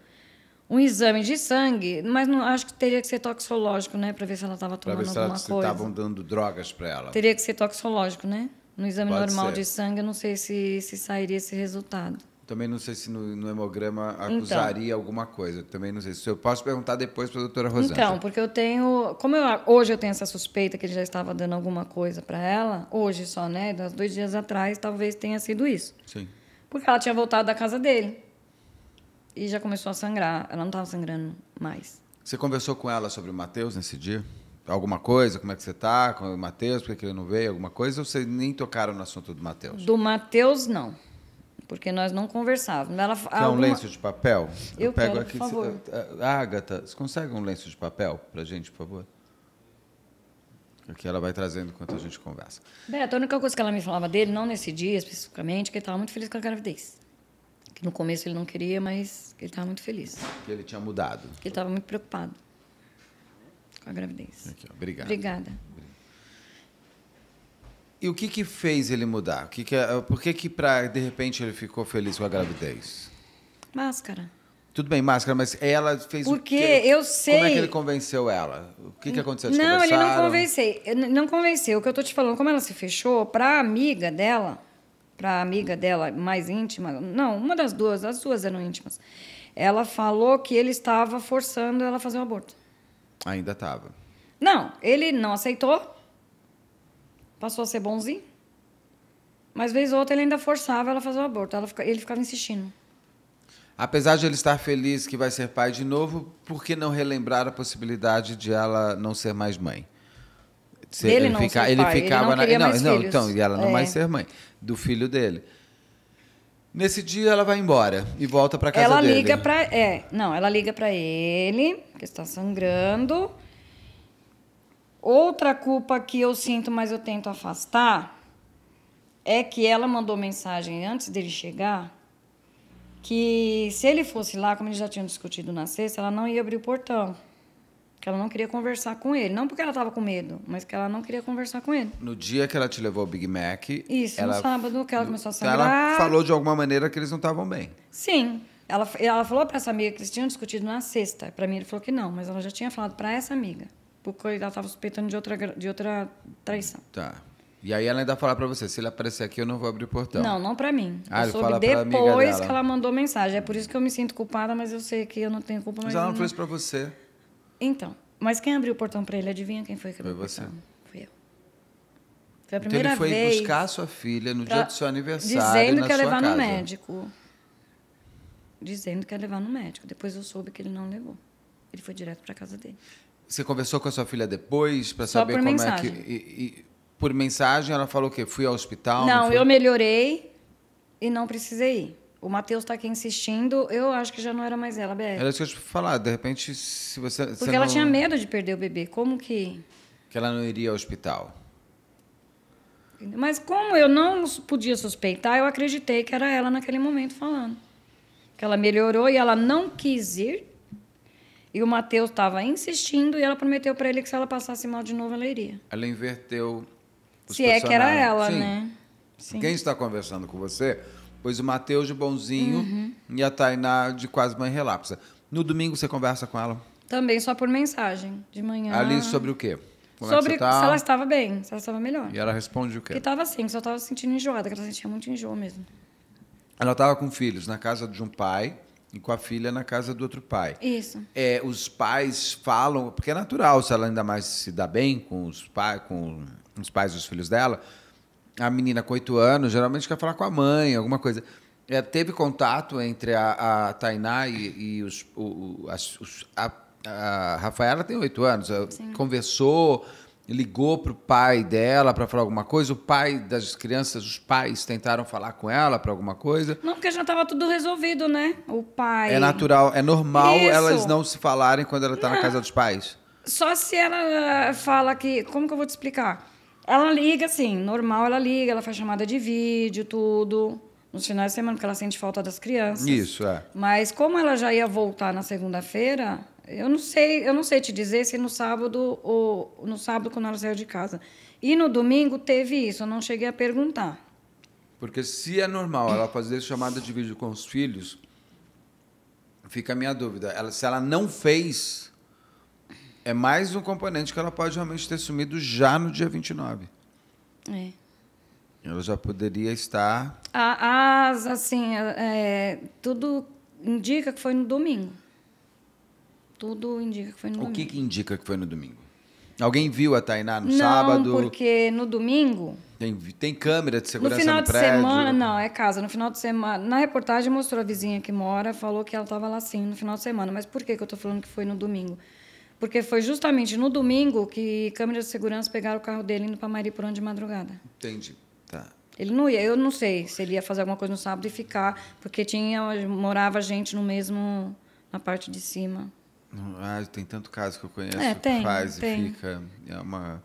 um exame de sangue, mas não, acho que teria que ser toxológico, né? Para ver se ela estava tomando alguma coisa. Para ver se estavam dando drogas para ela. Teria que ser toxológico, né? No exame Pode normal ser. de sangue, eu não sei se, se sairia esse resultado. Também não sei se no, no hemograma então. acusaria então, alguma coisa. Também não sei. Se eu posso perguntar depois para a doutora Rosana. Então, porque eu tenho. Como eu, hoje eu tenho essa suspeita que ele já estava dando alguma coisa para ela, hoje só, né? Dos dois dias atrás, talvez tenha sido isso. Sim. Porque ela tinha voltado da casa dele e já começou a sangrar. Ela não estava sangrando mais. Você conversou com ela sobre o Matheus nesse dia? Alguma coisa? Como é que você está com o Matheus? Por que ele não veio? Alguma coisa? Ou vocês nem tocaram no assunto do Matheus? Do Matheus, não. Porque nós não conversávamos. Ela, Quer alguma... um lenço de papel? Eu, eu pego quero, aqui. Por favor. Você... Ah, ah, ah, Agatha, você consegue um lenço de papel para a gente, por favor? que ela vai trazendo enquanto a gente conversa. Beto, a única coisa que ela me falava dele, não nesse dia especificamente, que ele estava muito feliz com a gravidez. Que no começo ele não queria, mas ele estava muito feliz. Que ele tinha mudado. Que ele estava muito preocupado com a gravidez. Aqui, Obrigado. Obrigada. E o que, que fez ele mudar? O que que, eh, por que, que pra, de repente, ele ficou feliz com a gravidez? Máscara. Tudo bem, máscara, mas ela fez Porque o que eu sei. Como é que ele convenceu ela? O que, que aconteceu? não, ele não convenceu. Não convenceu. O que eu tô te falando, como ela se fechou, a amiga dela, para a amiga dela mais íntima, não, uma das duas, as duas eram íntimas. Ela falou que ele estava forçando ela a fazer um aborto. Ainda estava. Não, ele não aceitou. Passou a ser bonzinho. Mas vez ou outra ele ainda forçava ela a fazer o aborto. Ela, ele ficava insistindo. Apesar de ele estar feliz que vai ser pai de novo, por que não relembrar a possibilidade de ela não ser mais mãe? ele, ele, não fica, ele pai. ficava ele não na, queria mais não, filhos. então, e ela não é. mais ser mãe do filho dele. Nesse dia ela vai embora e volta para casa ela dele. Ela liga para é, não, ela liga para ele que está sangrando. Outra culpa que eu sinto, mas eu tento afastar, é que ela mandou mensagem antes dele chegar que se ele fosse lá, como eles já tinham discutido na sexta, ela não ia abrir o portão que ela não queria conversar com ele. Não porque ela estava com medo, mas que ela não queria conversar com ele. No dia que ela te levou o Big Mac... Isso, ela, no sábado, que ela no, começou a sangrar. Ela falou de alguma maneira que eles não estavam bem. Sim. Ela, ela falou para essa amiga que eles tinham discutido na sexta. Para mim, ele falou que não, mas ela já tinha falado para essa amiga. Porque ela estava suspeitando de outra, de outra traição. Tá. E aí ela ainda fala para você, se ele aparecer aqui, eu não vou abrir o portão. Não, não para mim. Ah, eu soube depois que ela mandou mensagem. É por isso que eu me sinto culpada, mas eu sei que eu não tenho culpa. Mas, mas ela não, falou isso para você. Então, mas quem abriu o portão para ele, adivinha quem foi que abriu foi o portão? Você. Foi eu. Foi a então, primeira vez. Então ele foi vez buscar a sua filha no dia do seu aniversário Dizendo que ia levar casa. no médico. Dizendo que ia levar no médico. Depois eu soube que ele não levou. Ele foi direto para casa dele. Você conversou com a sua filha depois para saber como mensagem. é que. E, e, por mensagem ela falou que fui ao hospital. Não, não eu melhorei e não precisei ir. O Matheus está aqui insistindo, eu acho que já não era mais ela, BR. Era isso que eu te falar, de repente, se você. Porque você ela não... tinha medo de perder o bebê. Como que. Que ela não iria ao hospital. Mas como eu não podia suspeitar, eu acreditei que era ela naquele momento falando. Que ela melhorou e ela não quis ir. E o Matheus estava insistindo e ela prometeu para ele que se ela passasse mal de novo, ela iria. Ela inverteu. Os se é que era ela, Sim. né? Sim. Quem está conversando com você Pois o Matheus de bonzinho uhum. e a Tainá de quase mãe relapsa. No domingo você conversa com ela? Também só por mensagem, de manhã. Ali sobre o quê? Como é sobre é tá? se ela estava bem, se ela estava melhor. E ela responde o quê? Que estava assim, que só estava sentindo enjoada, que ela sentia muito enjoo mesmo. Ela estava com filhos na casa de um pai e com a filha na casa do outro pai. Isso. É, os pais falam, porque é natural se ela ainda mais se dá bem com os pais, com os pais dos filhos dela, a menina com oito anos geralmente quer falar com a mãe, alguma coisa. É, teve contato entre a, a Tainá e, e os, o, as, os, a, a Rafaela tem oito anos. Eh, Sim. Conversou, ligou para o pai dela para falar alguma coisa. O pai das crianças, os pais tentaram falar com ela para alguma coisa. Não, porque já estava tudo resolvido, né? O pai. É natural, é normal Isso. elas não se falarem quando ela está na é. casa dos pais. Só se ela fala que. Como que eu vou te explicar? Ela liga, assim, normal, ela liga, ela faz chamada de vídeo, tudo. Nos finais de semana, porque ela sente falta das crianças. Isso, é. Mas como ela já ia voltar na segunda-feira, eu não sei, eu não sei te dizer se no sábado ou no sábado quando ela saiu de casa. E no domingo teve isso, eu não cheguei a perguntar. Porque se é normal ela fazer chamada de vídeo com os filhos, fica a minha dúvida. Ela, se ela não fez, é mais um componente que ela pode realmente ter sumido já no dia 29. É. Ela já poderia estar. As, assim, é, tudo indica que foi no domingo. Tudo indica que foi no o domingo. O que, que indica que foi no domingo? Alguém viu a Tainá no não, sábado? Não, porque no domingo. Tem, tem câmera de segurança no, final no de prédio? Semana, não, é casa. No final de semana. Na reportagem mostrou a vizinha que mora, falou que ela estava lá sim no final de semana. Mas por que, que eu estou falando que foi no domingo? Porque foi justamente no domingo que câmeras de segurança pegaram o carro dele indo para Mariporã de madrugada. Entendi. Tá. Ele não ia, eu não sei se ele ia fazer alguma coisa no sábado e ficar, porque tinha morava gente no mesmo na parte de cima. Ah, tem tanto caso que eu conheço é, tem, que faz tem. e fica é uma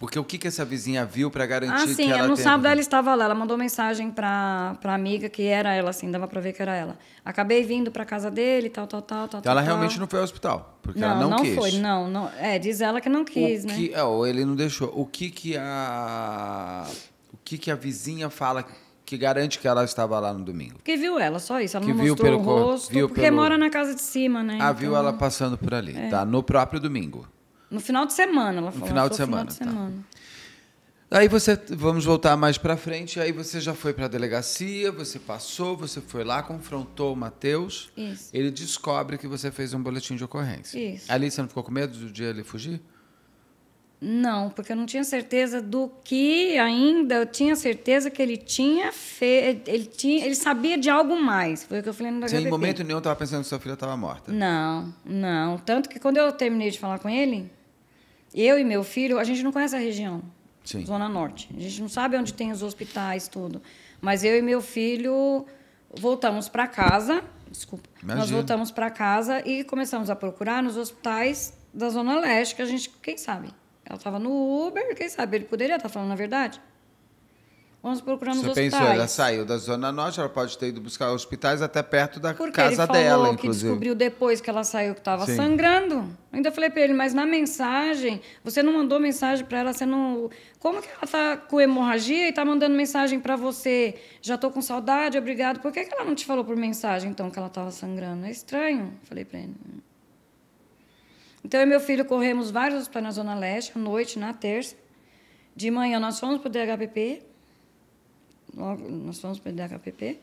porque o que, que essa vizinha viu para garantir ah, sim, que ela... Ah, no sábado ela estava lá. Ela mandou mensagem para a amiga que era ela, assim. Dava para ver que era ela. Acabei vindo para casa dele, tal, tal, tal, então tal, ela realmente não foi ao hospital? Porque não, ela não, não quis. Foi, não, não É, diz ela que não quis, o né? Que, é, ou ele não deixou. O que que a... O que que a vizinha fala que garante que ela estava lá no domingo? Porque viu ela, só isso. Ela que não viu mostrou pelo o rosto. Viu porque pelo... mora na casa de cima, né? Ah, então... viu ela passando por ali, é. tá? No próprio domingo. No final de semana, ela falou. No final de semana. Final de tá. semana. Tá. Aí você, vamos voltar mais para frente. Aí você já foi para a delegacia, você passou, você foi lá, confrontou o Matheus. Isso. Ele descobre que você fez um boletim de ocorrência. Isso. Ali você não ficou com medo do dia ele fugir? Não, porque eu não tinha certeza do que ainda. Eu tinha certeza que ele tinha feito. Ele, tinha, ele sabia de algo mais. Foi o que eu falei no Você, em momento nenhum, estava pensando que sua filha estava morta? Não, não. Tanto que quando eu terminei de falar com ele, eu e meu filho, a gente não conhece a região. Sim. Zona Norte. A gente não sabe onde tem os hospitais, tudo. Mas eu e meu filho voltamos para casa. Desculpa. Imagina. Nós voltamos para casa e começamos a procurar nos hospitais da Zona Leste, que a gente, quem sabe? Ela estava no Uber, quem sabe? Ele poderia estar tá falando a verdade. Vamos procuramos Você hospitais. pensou, ela saiu da Zona Norte, ela pode ter ido buscar hospitais até perto da Porque casa ele falou que descobriu depois que ela saiu que estava sangrando. Eu ainda falei para ele, mas na mensagem, você não mandou mensagem para ela, você não... Como que ela está com hemorragia e está mandando mensagem para você? Já estou com saudade, obrigado. Por que, que ela não te falou por mensagem, então, que ela estava sangrando? É estranho, falei para ele. Então, eu e meu filho corremos vários hospitais na Zona Leste, à noite, na terça. De manhã, nós fomos para o DHPP logo nós fomos para o DHPP.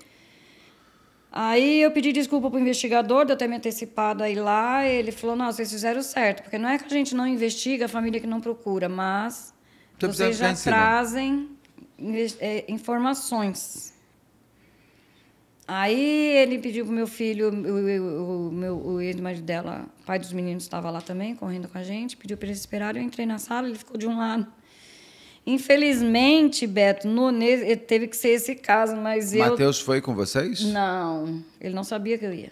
Aí eu pedi desculpa para o investigador de eu ter me antecipado aí lá. Ele falou: não, vocês fizeram certo, porque não é que a gente não investiga a família que não procura, mas Você vocês já né? trazem é, informações. Aí ele pediu pro meu filho, o, o, o o ex-marido dela, pai dos meninos, estava lá também, correndo com a gente, pediu para ele esperarem. Eu entrei na sala, ele ficou de um lado. Infelizmente, Beto, eh, teve que ser esse caso, mas Mateus eu. Matheus foi com vocês? Não, ele não sabia que eu ia.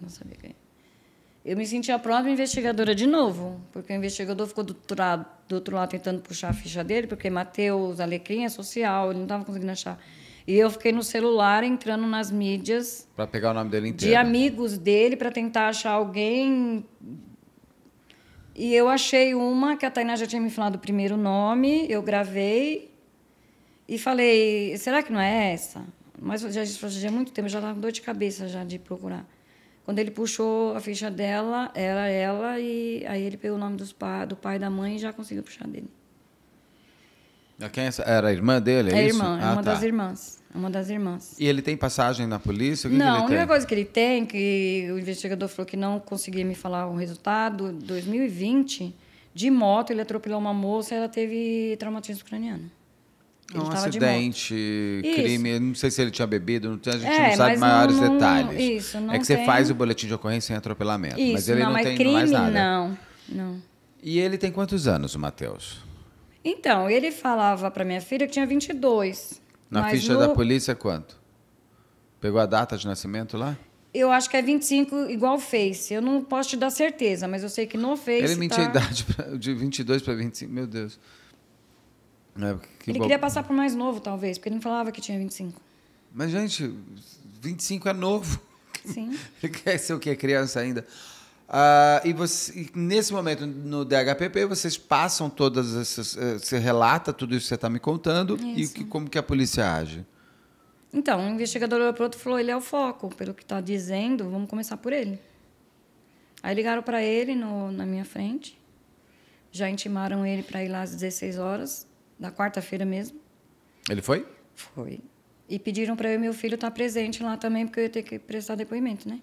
Não sabia que eu ia. Eu me senti a própria investigadora de novo, porque o investigador ficou do outro lado, do outro lado tentando puxar a ficha dele, porque Matheus, Alecrim é social, ele não estava conseguindo achar. E eu fiquei no celular entrando nas mídias. Para pegar o nome dele inteiro. De amigos dele, para tentar achar alguém e eu achei uma que a Tainá já tinha me falado o primeiro nome, eu gravei e falei, será que não é essa? Mas já fazia é muito tempo, já estava com dor de cabeça já de procurar. Quando ele puxou a ficha dela, era ela, e aí ele pegou o nome dos pa do pai e da mãe e já conseguiu puxar dele. Quem é era a irmã dele? É, é irmã, isso? é ah, uma tá. das irmãs. Uma das irmãs. E ele tem passagem na polícia? Que não, que a única tem? coisa que ele tem, é que o investigador falou que não conseguia me falar o resultado, 2020, de moto, ele atropelou uma moça e ela teve traumatismo craniano. Ele um acidente, crime, isso. não sei se ele tinha bebido, não, a gente é, não sabe maiores não, detalhes. Isso, não é que tem... você faz o boletim de ocorrência sem atropelamento, isso, mas ele não, não mas tem crime, mais nada. Não, não. E ele tem quantos anos, o Matheus? Então, ele falava para minha filha que tinha 22. Na Mas ficha no... da polícia, quanto? Pegou a data de nascimento lá? Eu acho que é 25, igual Face. Eu não posso te dar certeza, mas eu sei que no Face. Ele mentia tá... a idade pra, de 22 para 25. Meu Deus. É, que ele bo... queria passar por mais novo, talvez, porque ele não falava que tinha 25. Mas, gente, 25 é novo. Sim. (laughs) Ele quer ser o que? Criança ainda. Uh, e, você, nesse momento no DHPP vocês passam todas essas, eh, você relata tudo isso que você está me contando isso. e que, como que a polícia age? Então, o investigador olhou para outro falou: ele é o foco, pelo que está dizendo, vamos começar por ele. Aí ligaram para ele no, na minha frente, já intimaram ele para ir lá às 16 horas, da quarta-feira mesmo. Ele foi? Foi. E pediram para eu e meu filho estar tá presente lá também, porque eu ia ter que prestar depoimento, né?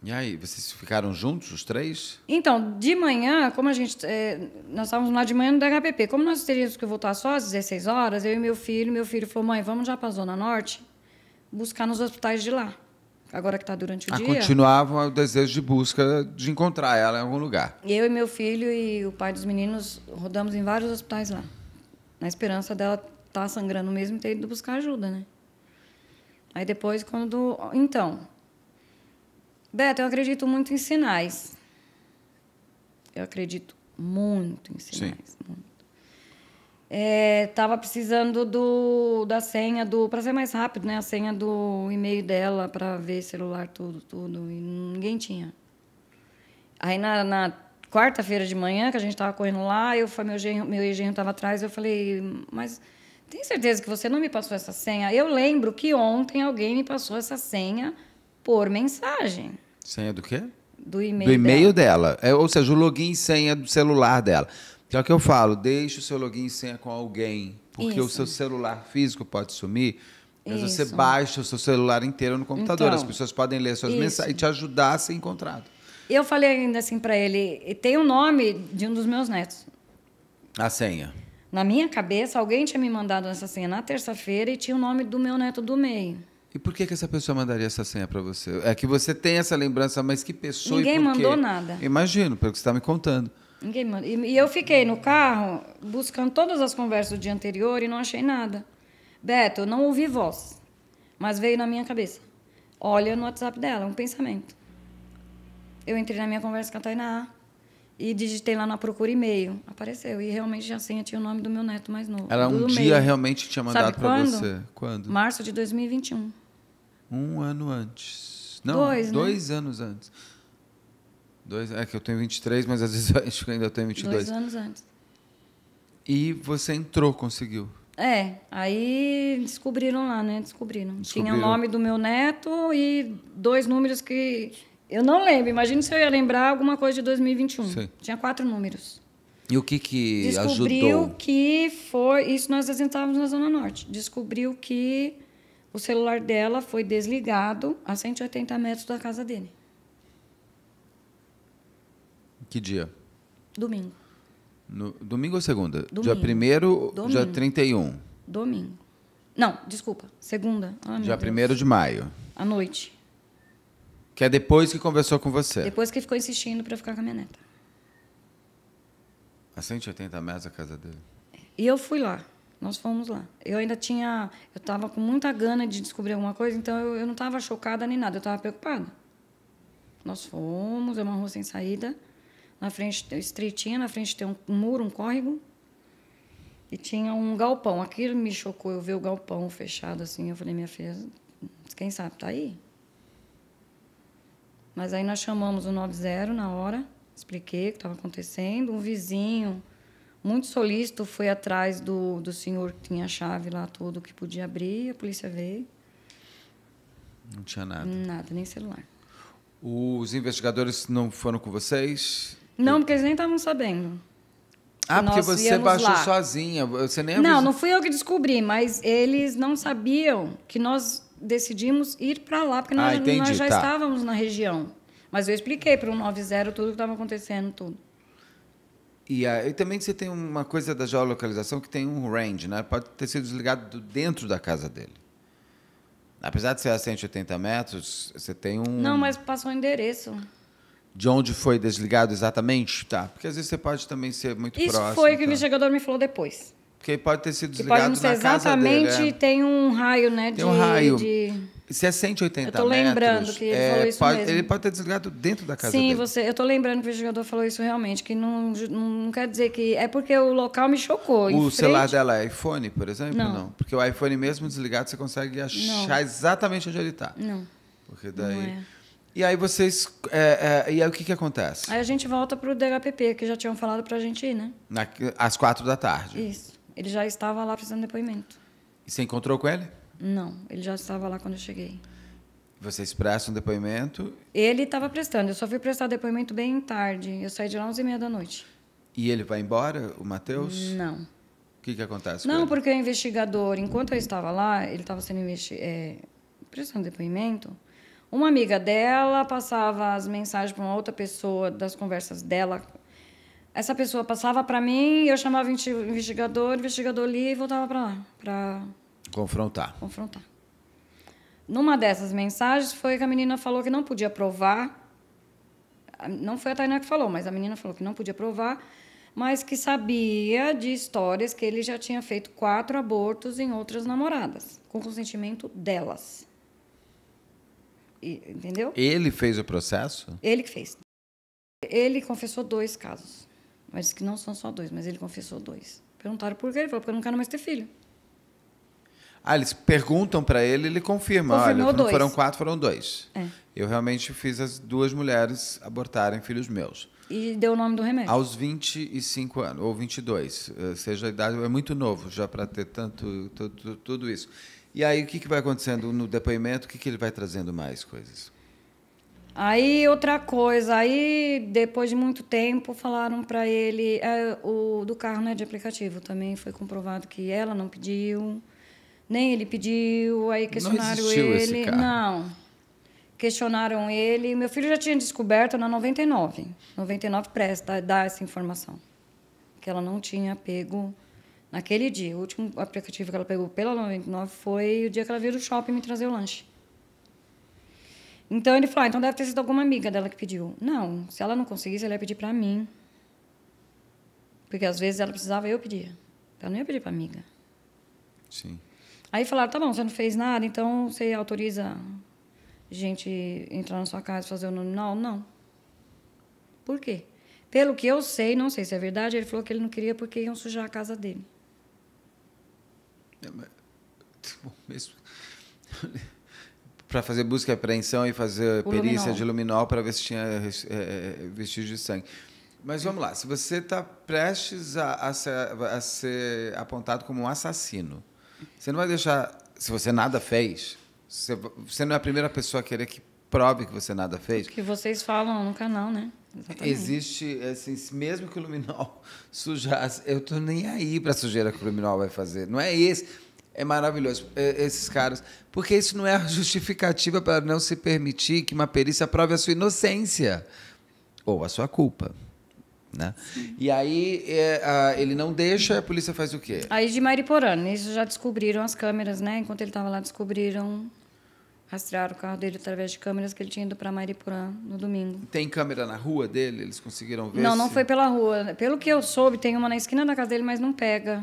E aí, vocês ficaram juntos, os três? Então, de manhã, como a gente. É, nós estávamos lá de manhã no DHPP. Como nós teríamos que voltar só às 16 horas, eu e meu filho, meu filho falou: mãe, vamos já para a Zona Norte buscar nos hospitais de lá. Agora que está durante o ah, dia. Continuava o desejo de busca de encontrar ela em algum lugar. Eu e meu filho e o pai dos meninos rodamos em vários hospitais lá. Na esperança dela estar tá sangrando mesmo e ter ido buscar ajuda, né? Aí depois, quando. Então, Beto, eu acredito muito em sinais. Eu acredito muito em sinais. Sim. Muito. É, tava precisando do, da senha do. para ser mais rápido, né? A senha do e-mail dela para ver celular, tudo, tudo. E ninguém tinha. Aí na, na quarta-feira de manhã, que a gente tava correndo lá, eu falei, meu, genro, meu genro atrás, eu falei, mas tem certeza que você não me passou essa senha? Eu lembro que ontem alguém me passou essa senha por mensagem. Senha do quê? Do e-mail, do e-mail dela. dela. É, ou seja, o login e senha do celular dela. Que é o que eu falo, deixe o seu login e senha com alguém, porque Isso. o seu celular físico pode sumir. Mas Isso. você baixa o seu celular inteiro no computador. Então, As pessoas podem ler suas isso. mensagens e te ajudar a ser encontrado. Eu falei ainda assim para ele: tem o um nome de um dos meus netos. A senha. Na minha cabeça, alguém tinha me mandado essa senha na terça-feira e tinha o nome do meu neto do meio. E por que, que essa pessoa mandaria essa senha para você? É que você tem essa lembrança, mas que pessoa Ninguém e por mandou quê? nada. Imagino, pelo que você está me contando. Ninguém mandou. E eu fiquei no carro buscando todas as conversas do dia anterior e não achei nada. Beto, eu não ouvi voz, mas veio na minha cabeça. Olha no WhatsApp dela, um pensamento. Eu entrei na minha conversa com a Tainá e digitei lá na procura e-mail. Apareceu. E realmente a senha tinha o nome do meu neto mais novo. Ela um dia meio. realmente tinha mandado para você. Quando? Março de 2021. Um ano antes. Não, dois, né? dois né? anos antes. Dois, é que eu tenho 23, mas às vezes acho que ainda tenho 22. Dois anos antes. E você entrou, conseguiu? É, aí descobriram lá, né? Descobriram. descobriram. Tinha o nome do meu neto e dois números que eu não lembro. Imagina se eu ia lembrar alguma coisa de 2021. Sim. Tinha quatro números. E o que que Descobriu ajudou? Descobriu que foi... Isso nós estávamos na Zona Norte. Descobriu que o celular dela foi desligado a 180 metros da casa dele. Que dia? Domingo. No, domingo ou segunda? Domingo. Dia 1 dia 31? Domingo. Não, desculpa. Segunda. Ah, dia 1 de maio. À noite. Que é depois que conversou com você. Depois que ficou insistindo para ficar com a minha neta. A 180 metros da casa dele. E eu fui lá. Nós fomos lá. Eu ainda tinha. Eu estava com muita gana de descobrir alguma coisa, então eu, eu não estava chocada nem nada, eu estava preocupada. Nós fomos, é uma rua sem saída. Na frente, estreitinha, na frente tem um muro, um córrego. E tinha um galpão. Aquilo me chocou, eu vi o galpão fechado assim. Eu falei, minha filha, quem sabe, tá aí? Mas aí nós chamamos o 90 na hora, expliquei o que estava acontecendo. Um vizinho muito solícito, foi atrás do, do senhor que tinha a chave lá, tudo que podia abrir, a polícia veio. Não tinha nada? Nada, nem celular. Os investigadores não foram com vocês? Não, porque eles nem estavam sabendo. Ah, porque você baixou lá. sozinha, você nem Não, não fui eu que descobri, mas eles não sabiam que nós decidimos ir para lá, porque ah, nós, nós, já tá. estávamos na região. Mas eu expliquei para o 90 tudo que estava acontecendo, tudo. E, ah, e também você tem uma coisa da geolocalização que tem um range, né? Pode ter sido desligado dentro da casa dele. Apesar de ser a 180 metros, você tem um. Não, mas passou o endereço. De onde foi desligado exatamente? Tá. Porque às vezes você pode também ser muito Isso próximo. Isso foi o que tá. o investigador me falou depois. Porque pode ter sido desligado que pode não ser na casa exatamente, dele. Exatamente, é. tem um raio, né? Tem de, um raio. De... Se é 180 eu tô lembrando metros, que ele é, falou isso pode, mesmo. Ele pode ter desligado dentro da casa Sim, dele. você. Eu tô lembrando que o jogador falou isso realmente, que não, não, não quer dizer que é porque o local me chocou. O frente... celular dela é iPhone, por exemplo? Não. não. Porque o iPhone mesmo desligado você consegue achar não. exatamente onde ele está. Não. Porque daí. Não é. E aí vocês. É, é, e aí o que, que acontece? Aí a gente volta para o DHPP, que já tinham falado para a gente ir, né? Na, às quatro da tarde. Isso. Ele já estava lá precisando de depoimento. E você encontrou com ele? Não, ele já estava lá quando eu cheguei. Vocês prestam depoimento? Ele estava prestando, eu só fui prestar depoimento bem tarde. Eu saí de lá às 11h30 da noite. E ele vai embora, o Matheus? Não. O que, que acontece? Não, porque o investigador, enquanto eu estava lá, ele estava sendo investi é, prestando depoimento. Uma amiga dela passava as mensagens para uma outra pessoa das conversas dela. Essa pessoa passava para mim, eu chamava o investigador, o investigador lia e voltava para lá, para Confrontar. Confrontar. Numa dessas mensagens foi que a menina falou que não podia provar. Não foi a Tainá que falou, mas a menina falou que não podia provar, mas que sabia de histórias que ele já tinha feito quatro abortos em outras namoradas, com consentimento delas. E, entendeu? Ele fez o processo? Ele que fez. Ele confessou dois casos. Mas que não são só dois, mas ele confessou dois. Perguntaram por quê? Ele falou, porque eu não quero mais ter filho. Ah, eles perguntam para ele, ele confirma. Confirmou Olha, dois. não foram quatro, foram dois. É. Eu realmente fiz as duas mulheres abortarem filhos meus. E deu o nome do remédio? Aos 25 anos, ou 22, eh, seja a idade, é muito novo já para ter tanto tudo, tudo, isso. E aí, o que, que vai acontecendo no depoimento? O que, que ele vai trazendo mais coisas? Aí outra coisa, aí depois de muito tempo falaram para ele é, o do carro não é de aplicativo também foi comprovado que ela não pediu. Nem ele pediu, aí questionaram não ele. Não. Questionaram ele. Meu filho já tinha descoberto na 99. 99 presta dá essa informação. Que ela não tinha pego naquele dia. O último aplicativo que ela pegou pela 99 foi o dia que ela veio do shopping me trazer o lanche. Então ele falou: ah, então deve ter sido alguma amiga dela que pediu. Não, se ela não conseguisse, ela ia pedir para mim. Porque às vezes ela precisava, eu pedia. Ela não ia pedir para amiga. Sim. Aí falaram, tá bom, você não fez nada, então você autoriza gente entrar na sua casa e fazer o nominal? Não. Por quê? Pelo que eu sei, não sei se é verdade, ele falou que ele não queria porque iam sujar a casa dele. É, mas... (laughs) Bom, mesmo... (laughs) para fazer busca e apreensão e fazer o perícia luminol. de luminol para ver se tinha é, eh, eh, vestígio de sangue. Mas vamos lá, se você está prestes a, a, ser, a ser apontado como um assassino, você não vai deixar. Se você nada fez, você, você não é a primeira pessoa a querer que prove que você nada fez. O que vocês falam no canal, né? Exatamente. Existe, assim, mesmo que o luminol (laughs) sujasse, eu tô nem aí para a sujeira que o luminol vai fazer. Não é esse. É maravilhoso, é, esses caras. Porque isso não é justificativa para não se permitir que uma perícia prove a sua inocência ou a sua culpa. Né? E aí é, a, ele não deixa, a polícia faz o quê? Aí de Mariporã, isso já descobriram as câmeras, né? Enquanto ele estava lá, descobriram, rastrearam o carro dele através de câmeras que ele tinha ido para Mariporã no domingo. Tem câmera na rua dele? Eles conseguiram ver? Não, se... não foi pela rua. Pelo que eu soube, tem uma na esquina da casa dele, mas não pega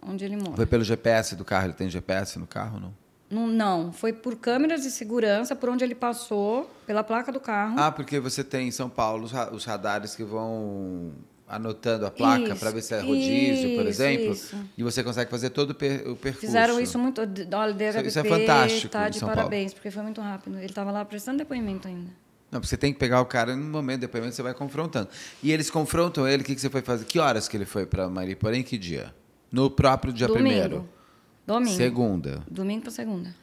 onde ele mora. Foi pelo GPS do carro? Ele tem GPS no carro, não? Não, foi por câmeras de segurança, por onde ele passou, pela placa do carro. Ah, porque você tem em São Paulo os, ra os radares que vão anotando a placa para ver se é rodízio, isso, por exemplo. Isso. E você consegue fazer todo o, per o percurso. Fizeram isso muito. Olha, DHBP, isso é fantástico. Tá de parabéns, Paulo. porque foi muito rápido. Ele estava lá prestando depoimento ainda. Não, porque você tem que pegar o cara no momento do depoimento, você vai confrontando. E eles confrontam ele, o que, que você foi fazer? Que horas que ele foi para Em Que dia? No próprio dia Domingo. primeiro. Domingo. Segunda. Domingo para segunda.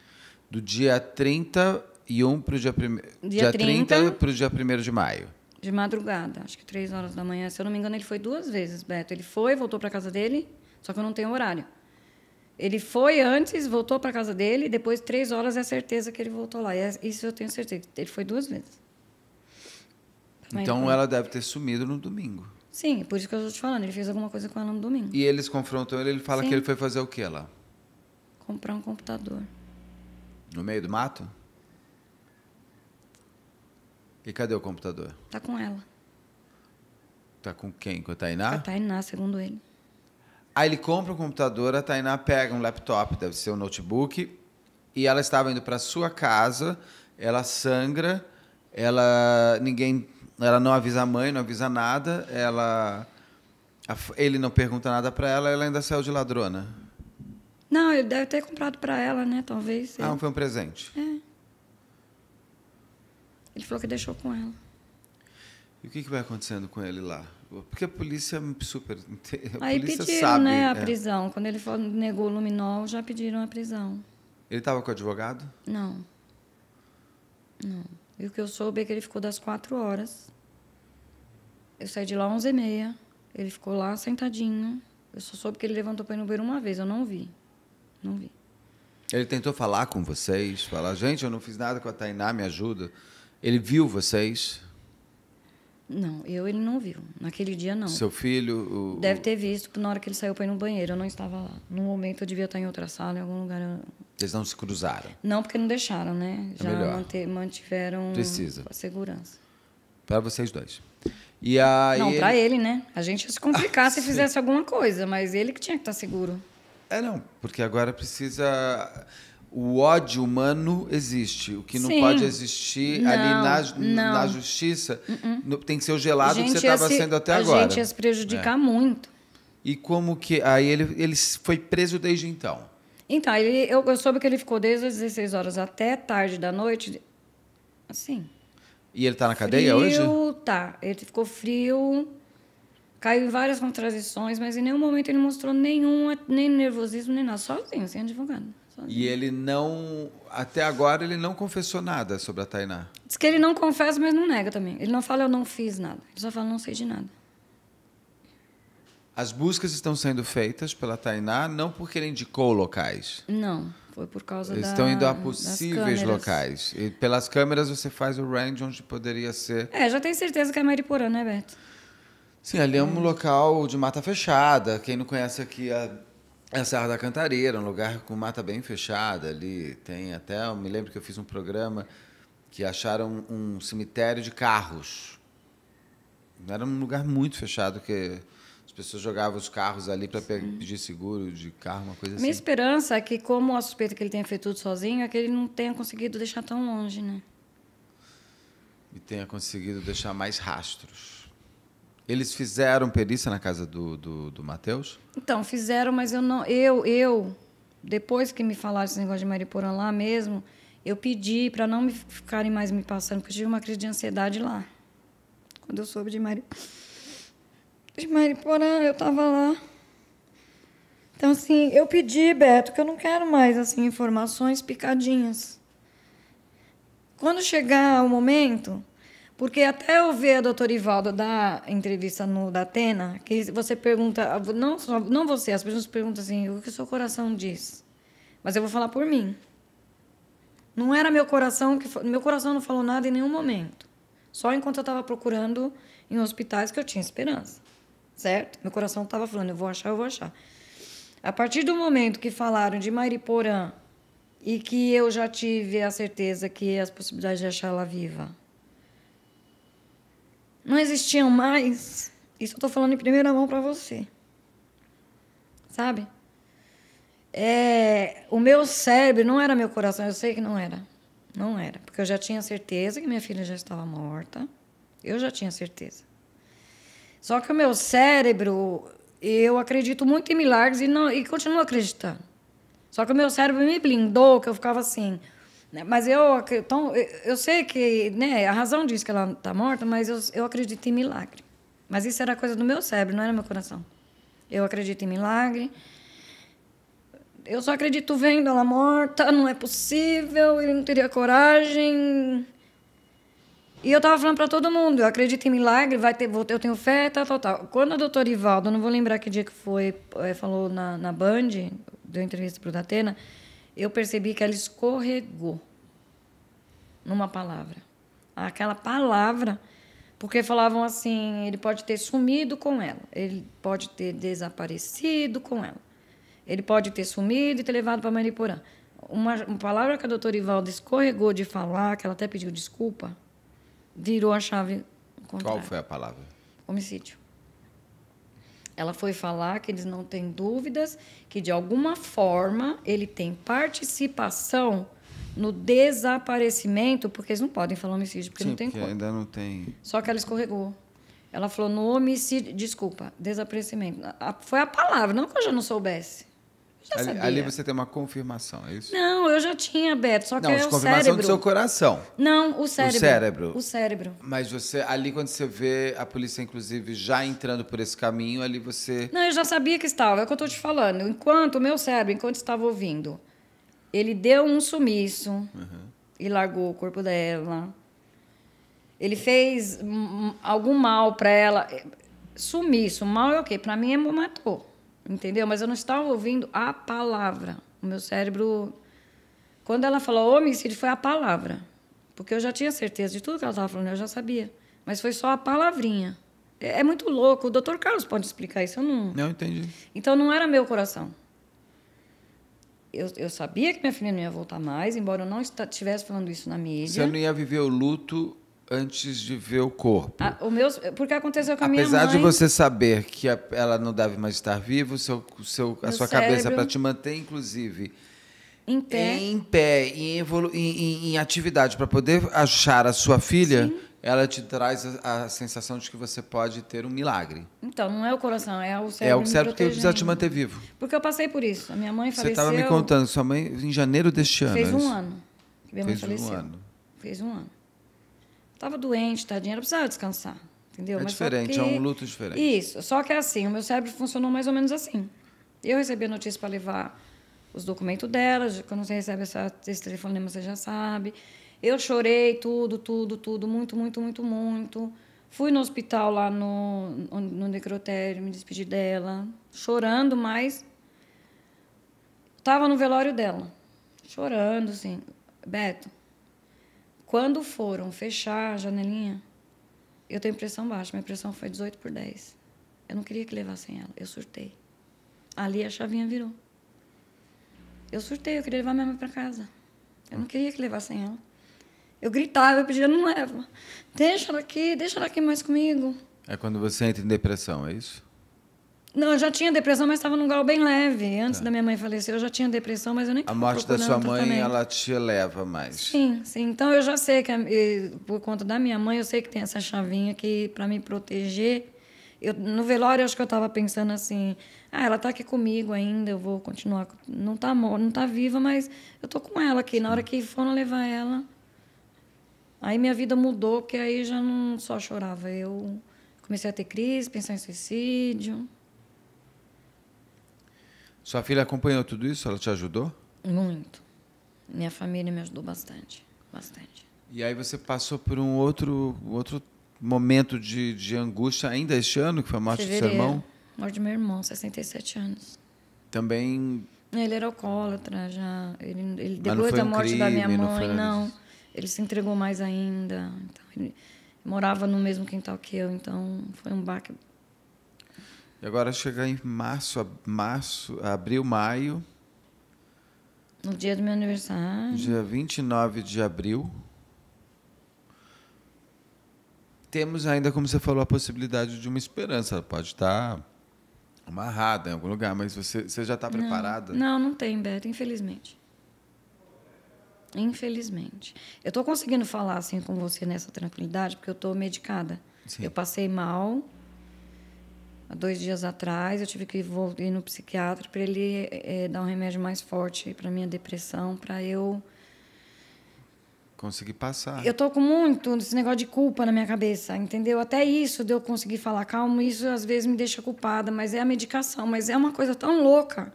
Do dia 31 para o dia 1 dia, dia 30 para o dia 1 de maio. De madrugada, acho que 3 horas da manhã. Se eu não me engano, ele foi duas vezes, Beto. Ele foi, voltou para casa dele, só que eu não tenho horário. Ele foi antes, voltou para casa dele, depois três horas é certeza que ele voltou lá. É, isso eu tenho certeza. Ele foi duas vezes. então ela deve ter sumido no domingo. Sim, por isso que eu estou te falando. Ele fez alguma coisa com ela no domingo. E eles confrontam ele, ele fala Sim. que ele foi fazer o que lá? comprar um computador. No meio do mato? E cadê o computador? Tá com ela. Tá com quem? Com a Tainá? Com a Tainá, segundo ele. Aí ele compra um computador, a Tainá pega um laptop, deve ser um notebook, e ela estava indo para sua casa, ela sangra, ela ninguém, ela não avisa a mãe, não avisa nada, ela ele não pergunta nada para ela, ela ainda saiu de ladrona. Não, ele deve ter comprado para ela, né? Talvez. Ah, ele... foi um presente. É. Ele falou que deixou com ela. E o que, que vai acontecendo com ele lá? Porque a polícia é super. (laughs) A Aí pediram, sabe, né, a é. prisão. Quando ele for, negou o luminol, já pediram a prisão. Ele estava com o advogado? Não. Não. E o que eu soube é que ele ficou das quatro horas. Eu saí de lá onze e meia. Ele ficou lá sentadinho. Eu só soube que ele levantou para ir no banheiro uma vez, eu não vi. Não vi. Ele tentou falar com vocês, falar, gente, eu não fiz nada com a Tainá, me ajuda. Ele viu vocês? Não, eu ele não viu. Naquele dia, não. Seu filho... O... Deve ter visto, na hora que ele saiu para ir no banheiro, eu não estava lá. No momento, eu devia estar em outra sala, em algum lugar. Eu... Eles não se cruzaram? Não, porque não deixaram, né? É Já mantiveram Precisa. a segurança. Para vocês dois. E aí, não, ele... para ele, né? A gente ia se complicar ah, se (laughs) sim. fizesse alguma coisa, mas ele que tinha que estar seguro. É, não, porque agora precisa. O ódio humano existe. O que não Sim. pode existir não, ali na, na justiça uh-uh. tem que ser o gelado que você estava se, sendo até a agora. A gente ia se prejudicar é. muito. E como que. Aí ele, ele foi preso desde então. Então, ele, eu, eu soube que ele ficou desde as 16 horas até tarde da noite. Assim. E ele está na cadeia frio, hoje? Tá. Ele ficou frio caiu em várias contradições, mas em nenhum momento ele mostrou nenhum, nem nervosismo, nem nada, sozinho, sem advogado. Sozinho. E ele não, até agora, ele não confessou nada sobre a Tainá? Diz que ele não confessa, mas não nega também. Ele não fala, eu não fiz nada. Ele só fala, não sei de nada. As buscas estão sendo feitas pela Tainá, não porque ele indicou locais. Não, foi por causa Eles da, Estão indo a possíveis locais. E pelas câmeras você faz o range onde poderia ser. É, já tenho certeza que é Mariporã, né, Beto? Sim, ali é um local de mata fechada. Quem não conhece aqui a, é a Serra da Cantareira, um lugar com mata bem fechada ali. Tem até, eu me lembro que eu fiz um programa que acharam um cemitério de carros. Era um lugar muito fechado que as pessoas jogavam os carros ali para pedir seguro de carro, uma coisa assim. Minha esperança é que, como a suspeita que ele tenha feito tudo sozinho, é que ele não tenha conseguido deixar tão longe, né? E tenha conseguido deixar mais rastros. Eles fizeram perícia na casa do, do, do Matheus? Então, fizeram, mas eu não. Eu, eu, depois que me falaram esse negócio de Mariporã lá mesmo, eu pedi para não me ficarem mais me passando, porque eu tive uma crise de ansiedade lá. Quando eu soube de Mari... de Mariporã, eu tava lá. Então, assim, eu pedi, Beto, que eu não quero mais, assim, informações picadinhas. Quando chegar o momento, porque até eu ver a doutora Ivalda dar entrevista no da Atena, que você pergunta, não, só, não você, as pessoas perguntam assim, o que o seu coração diz? Mas eu vou falar por mim. Não era meu coração que. Meu coração não falou nada em nenhum momento. Só enquanto eu estava procurando em hospitais que eu tinha esperança. Certo? Meu coração estava falando, eu vou achar, eu vou achar. A partir do momento que falaram de Mariporã e que eu já tive a certeza que as possibilidades de achar ela viva não existiam mais. Isso eu tô falando em primeira mão para você. Sabe? É, o meu cérebro não era meu coração, eu sei que não era. Não era, porque eu já tinha certeza que minha filha já estava morta. Eu já tinha certeza. Só que o meu cérebro, eu acredito muito em milagres e, não, e continuo acreditando. Só que o meu cérebro me blindou, que eu ficava assim: né? Mas eu, então, eu sei que né, a razão diz que ela está morta, mas eu, eu acredito em milagre. Mas isso era coisa do meu cérebro, não era meu coração. Eu acredito em milagre. Eu só acredito vendo ela morta, não é possível, ele não teria coragem. E eu tava falando para todo mundo, eu acredito em milagre, vai ter, vou, eu tenho fé, tal, tal, tal. Quando a doutora Ivaldo, não vou lembrar que dia que foi, é, falou na, na Band, deu entrevista pro Datena, eu percebi que ela escorregou numa palavra. Aquela palavra, porque falavam assim: ele pode ter sumido com ela, ele pode ter desaparecido com ela, ele pode ter sumido e ter levado para Mariporã. Uma, uma palavra que a doutora Ivalda escorregou de falar, que ela até pediu desculpa, virou a chave. Qual foi a palavra? Homicídio. Ela foi falar que eles não têm dúvidas que, de alguma forma, ele tem participação no desaparecimento, porque eles não podem falar homicídio, porque Sim, não tem porque como. ainda não tem. Só que ela escorregou. Ela falou no homicídio, desculpa, desaparecimento. Foi a palavra, não que eu já não soubesse. Já ali, sabia. ali você tem uma confirmação, é isso? Não, eu já tinha aberto, só que não, é o confirmação cérebro. do seu coração. Não, o cérebro. O cérebro. O cérebro. Mas você ali quando você vê a polícia inclusive já entrando por esse caminho, ali você Não, eu já sabia que estava, é o que eu estou te falando. Enquanto o meu cérebro, enquanto estava ouvindo, ele deu um sumiço uhum. e largou o corpo dela. Ele fez algum mal para ela. Sumiço, mal é o quê? Para mim é matou entendeu? Mas eu não estava ouvindo a palavra. O meu cérebro. Quando ela falou homicídio, foi a palavra. Porque eu já tinha certeza de tudo que ela estava falando, eu já sabia. Mas foi só a palavrinha. É, é muito louco. O doutor Carlos pode explicar isso, eu não. Não entendi. Então não era meu coração. Eu, eu sabia que minha filha não ia voltar mais, embora eu não estivesse falando isso na mídia. Você não ia viver o luto antes de ver o corpo. Ah, o meu, porque aconteceu com a minha mãe. Apesar de você saber que a, ela não deve mais estar viva, seu, seu, a sua cérebro. cabeça para te manter, inclusive, em pé, em, pé, em, evolu em, em atividade, para poder achar a sua filha. Sim. Ela te traz a, a, sensação de que você pode ter um milagre. Então, não é o coração, é o cérebro. É o cérebro que precisa te manter vivo. Porque eu passei por isso. A minha mãe faleceu. Você estava me contando, sua mãe, em janeiro deste ano. Fez é um ano. Que minha mãe fez faleceu. um ano. Fez um ano. Estava doente, tadinha, ela precisava descansar. Entendeu? É Mas diferente, que... é um luto diferente. Isso, só que é assim, o meu cérebro funcionou mais ou menos assim. Eu recebi a notícia para levar os documentos dela, quando você recebe essa, esse telefonema, você já sabe. Eu chorei tudo, tudo, tudo, muito, muito, muito, muito. Fui no hospital lá no, no necrotério, me despedi dela, chorando, mas estava no velório dela, chorando, assim. Beto, quando foram fechar a janelinha, eu tenho pressão baixa. Minha pressão foi 18 por 10. Eu não queria que levassem ela. Eu surtei. Ali a chavinha virou. Eu surtei. Eu queria levar minha mãe para casa. Eu não queria que levassem ela. Eu gritava, eu pedia, não leva. Deixa ela aqui, deixa ela aqui mais comigo. É quando você entra em depressão, é isso? Não, eu já tinha depressão, mas estava num grau bem leve. Antes tá. da minha mãe falecer, eu já tinha depressão, mas eu nem A morte da sua mãe, ela te leva mais. Sim, sim. Então eu já sei que, por conta da minha mãe, eu sei que tem essa chavinha que, para me proteger. Eu, no velório, eu acho que eu estava pensando assim: ah, ela está aqui comigo ainda, eu vou continuar. Não está não tá viva, mas eu tô com ela aqui. Na hora que foram levar ela. Aí minha vida mudou, porque aí já não só chorava. Eu comecei a ter crise, pensar em suicídio. Sua filha acompanhou tudo isso? Ela te ajudou? Muito. Minha família me ajudou bastante, bastante. E aí você passou por um outro, outro momento de, de angústia ainda este ano, que foi a morte Fevereiro. do seu irmão? Morte do meu irmão, 67 anos. Também. Ele era alcoólatra já. Ele, ele depois da um morte crime, da minha mãe, não, não. Ele se entregou mais ainda. Então, ele morava no mesmo quintal que eu, então foi um baque e agora chegar em março, março, abril, maio. No dia do meu aniversário. Dia 29 de abril. Temos ainda, como você falou, a possibilidade de uma esperança. Ela pode estar amarrada em algum lugar, mas você, você já está preparada? Não, não tem, Beto, infelizmente. Infelizmente. Eu estou conseguindo falar assim com você nessa tranquilidade, porque eu estou medicada. Sim. Eu passei mal Há dois dias atrás eu tive que ir no psiquiatra para ele é, dar um remédio mais forte para minha depressão, para eu conseguir passar. Eu tô com muito esse negócio de culpa na minha cabeça, entendeu? Até isso de eu conseguir falar calmo, isso às vezes me deixa culpada, mas é a medicação, mas é uma coisa tão louca.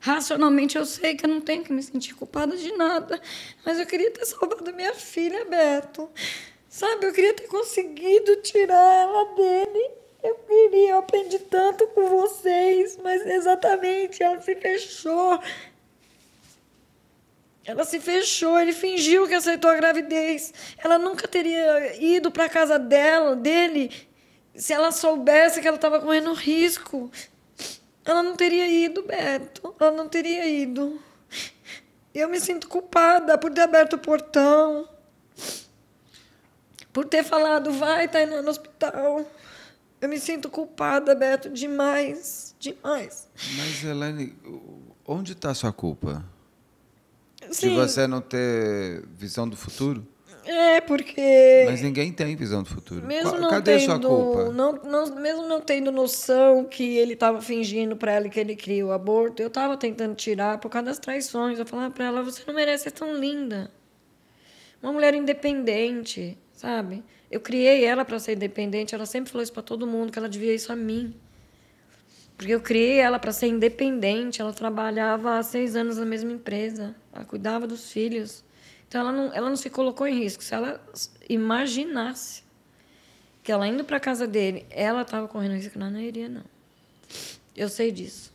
Racionalmente eu sei que eu não tenho que me sentir culpada de nada, mas eu queria ter salvado minha filha, Beto. Sabe, eu queria ter conseguido tirar ela dele eu queria, eu aprendi tanto com vocês, mas exatamente, ela se fechou. Ela se fechou, ele fingiu que aceitou a gravidez. Ela nunca teria ido para a casa dela, dele, se ela soubesse que ela estava correndo risco. Ela não teria ido, Beto. Ela não teria ido. Eu me sinto culpada por ter aberto o portão. Por ter falado, vai, tá indo no hospital. Eu me sinto culpada, Beto, demais, demais. Mas, Helene, onde está a sua culpa? Sim. De você não ter visão do futuro? É, porque. Mas ninguém tem visão do futuro. Mesmo não Cadê tendo, sua culpa? Não, não, mesmo não tendo noção que ele estava fingindo para ela que ele queria o aborto, eu estava tentando tirar por causa das traições. Eu falava para ela: você não merece ser é tão linda. Uma mulher independente, sabe? Eu criei ela para ser independente. Ela sempre falou isso para todo mundo, que ela devia isso a mim. Porque eu criei ela para ser independente. Ela trabalhava há seis anos na mesma empresa. Ela cuidava dos filhos. Então ela não, ela não se colocou em risco. Se ela imaginasse que ela indo para casa dele, ela estava correndo risco, ela não iria, não. Eu sei disso.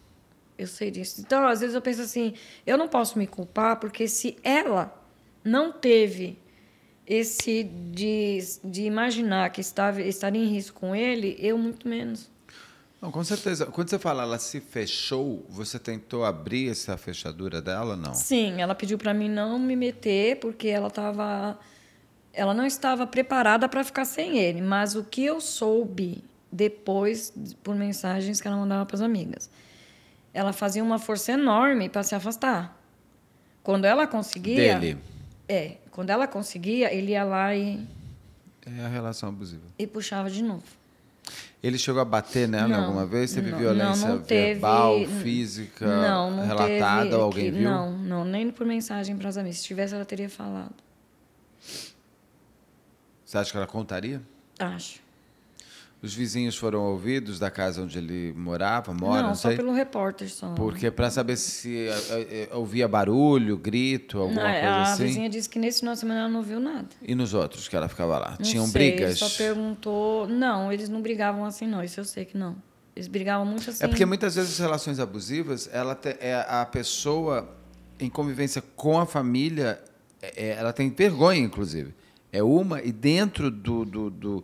Eu sei disso. Então, às vezes eu penso assim, eu não posso me culpar porque se ela não teve esse de, de imaginar que estava, estaria em risco com ele, eu muito menos. Não, com certeza. Quando você fala ela se fechou, você tentou abrir essa fechadura dela, não? Sim, ela pediu para mim não me meter porque ela estava ela não estava preparada para ficar sem ele, mas o que eu soube depois por mensagens que ela mandava para as amigas. Ela fazia uma força enorme para se afastar. Quando ela conseguia, Dele. É, quando ela conseguia, ele ia lá e. É a relação abusiva. E puxava de novo. Ele chegou a bater nela não, alguma vez? Teve não, violência não, verbal, teve, física, relatada? alguém que, viu? Não, não, nem por mensagem para as amigas. Se tivesse, ela teria falado. Você acha que ela contaria? Acho. Os vizinhos foram ouvidos da casa onde ele morava, mora, não, não só sei. pelo repórter só. Porque para saber se eh, eh, eh, ouvia barulho, grito, alguma não, é, coisa a assim. A vizinha disse que nesse final de semana ela não viu nada. E nos outros que ela ficava lá? Não Tinham sei, brigas? Só perguntou. Não, eles não brigavam assim, não. Isso eu sei que não. Eles brigavam muito assim. É porque assim. muitas vezes as relações abusivas, ela te, é a pessoa em convivência com a família, é, é ela tem vergonha, inclusive. É uma e dentro do, do, do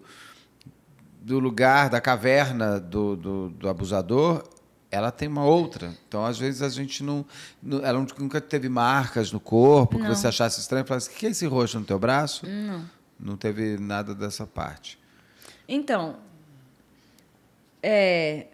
do lugar, da caverna do, do, do, abusador, ela tem uma outra. Então, às vezes, a gente não. Ela nunca teve marcas no corpo não. que você achasse estranho. Falasse, o que é esse roxo no teu braço? Não. Não teve nada dessa parte. Então. É,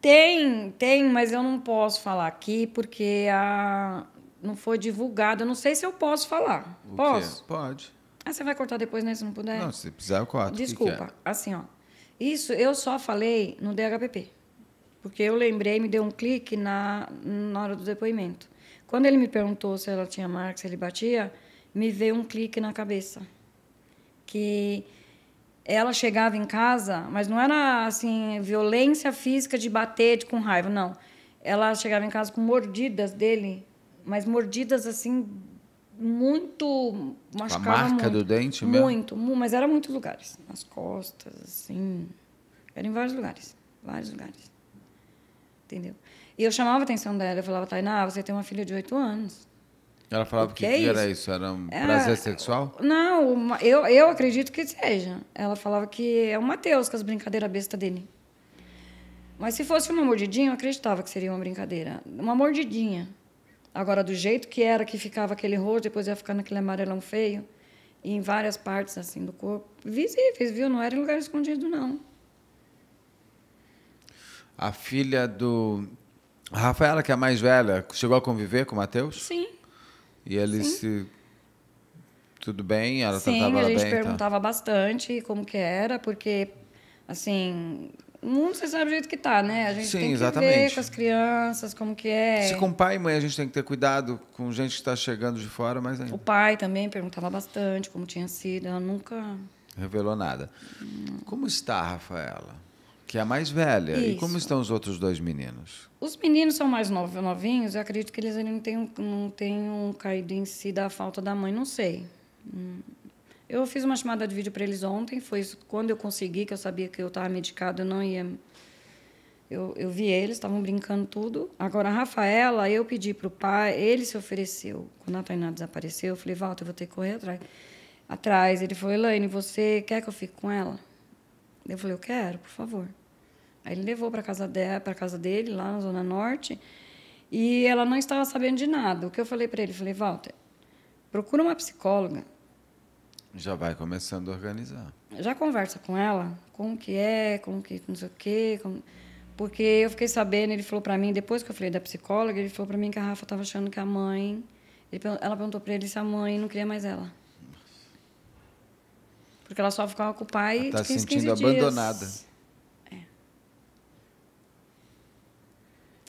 tem, tem, mas eu não posso falar aqui porque a, não foi divulgado. Eu não sei se eu posso falar. O posso? Quê? Pode. Ah, você vai cortar depois, né? Se não puder. Não, se precisar, eu corto. Desculpa. Que que é? Assim, ó. Isso eu só falei no DHPP. Porque eu lembrei, me deu um clique na, na hora do depoimento. Quando ele me perguntou se ela tinha marca, se ele batia, me veio um clique na cabeça. Que ela chegava em casa, mas não era assim violência física de bater de, com raiva, não. Ela chegava em casa com mordidas dele, mas mordidas assim muito machucava a marca muito. do dente mesmo? Muito, mas era muitos lugares. Nas costas, assim. Era em vários lugares. Vários lugares. Entendeu? E eu chamava a atenção dela. Eu falava, Tainá, você tem uma filha de oito anos. Ela falava o que, que, que, é era isso? Era um era... prazer sexual? Não, eu, eu acredito que seja. Ela falava que é o Matheus com as brincadeiras besta dele. Mas se fosse uma mordidinha, eu acreditava que seria uma brincadeira. Uma mordidinha. Agora, do jeito que era, que ficava aquele rosto, depois ia ficando aquele amarelão feio, e em várias partes assim do corpo, visíveis, viu? Não era em lugar escondido, não. A filha do. A Rafaela, que é a mais velha, chegou a conviver com o Matheus? Sim. E ele Sim. se. Tudo bem? Ela Sim, tratava a gente bem, então? perguntava bastante como que era, porque, assim, o mundo você sabe o jeito que tá, né? A gente Sim, tem que exatamente. ver com as crianças, como que é. Se com pai e mãe a gente tem que ter cuidado com gente que está chegando de fora, mas ainda. É. O pai também perguntava bastante como tinha sido, ela nunca... Revelou nada. Como está a Rafaela? Que é a mais velha. Isso. E como estão os outros dois meninos? Os meninos são mais novinhos, eu acredito que eles ainda não tenham, não tenham caído em si da falta da mãe, não sei. Hum. Eu fiz uma chamada de vídeo para eles ontem, foi quando eu consegui, que eu sabia que eu estava medicado, eu não ia. Eu, eu vi eles, estavam brincando tudo. Agora, a Rafaela, eu pedi para o pai, ele se ofereceu. Quando a Tainá desapareceu, eu falei, Walter, eu vou ter que correr atrás. atrás. Ele falou, Elaine, você quer que eu fique com ela? Eu falei, eu quero, por favor. Aí ele levou para casa dela, para casa dele, lá na Zona Norte, e ela não estava sabendo de nada. O que eu falei para ele? Eu falei, Walter, procura uma psicóloga já vai começando a organizar. Já conversa com ela, como que é, como que não sei o quê. Como... Porque eu fiquei sabendo, ele falou para mim, depois que eu falei da psicóloga, ele falou para mim que a Rafa estava achando que a mãe. Ele, ela perguntou para ele se a mãe não queria mais ela. Porque ela só ficava com o pai ela tá de 15, sentindo 15 abandonada. É.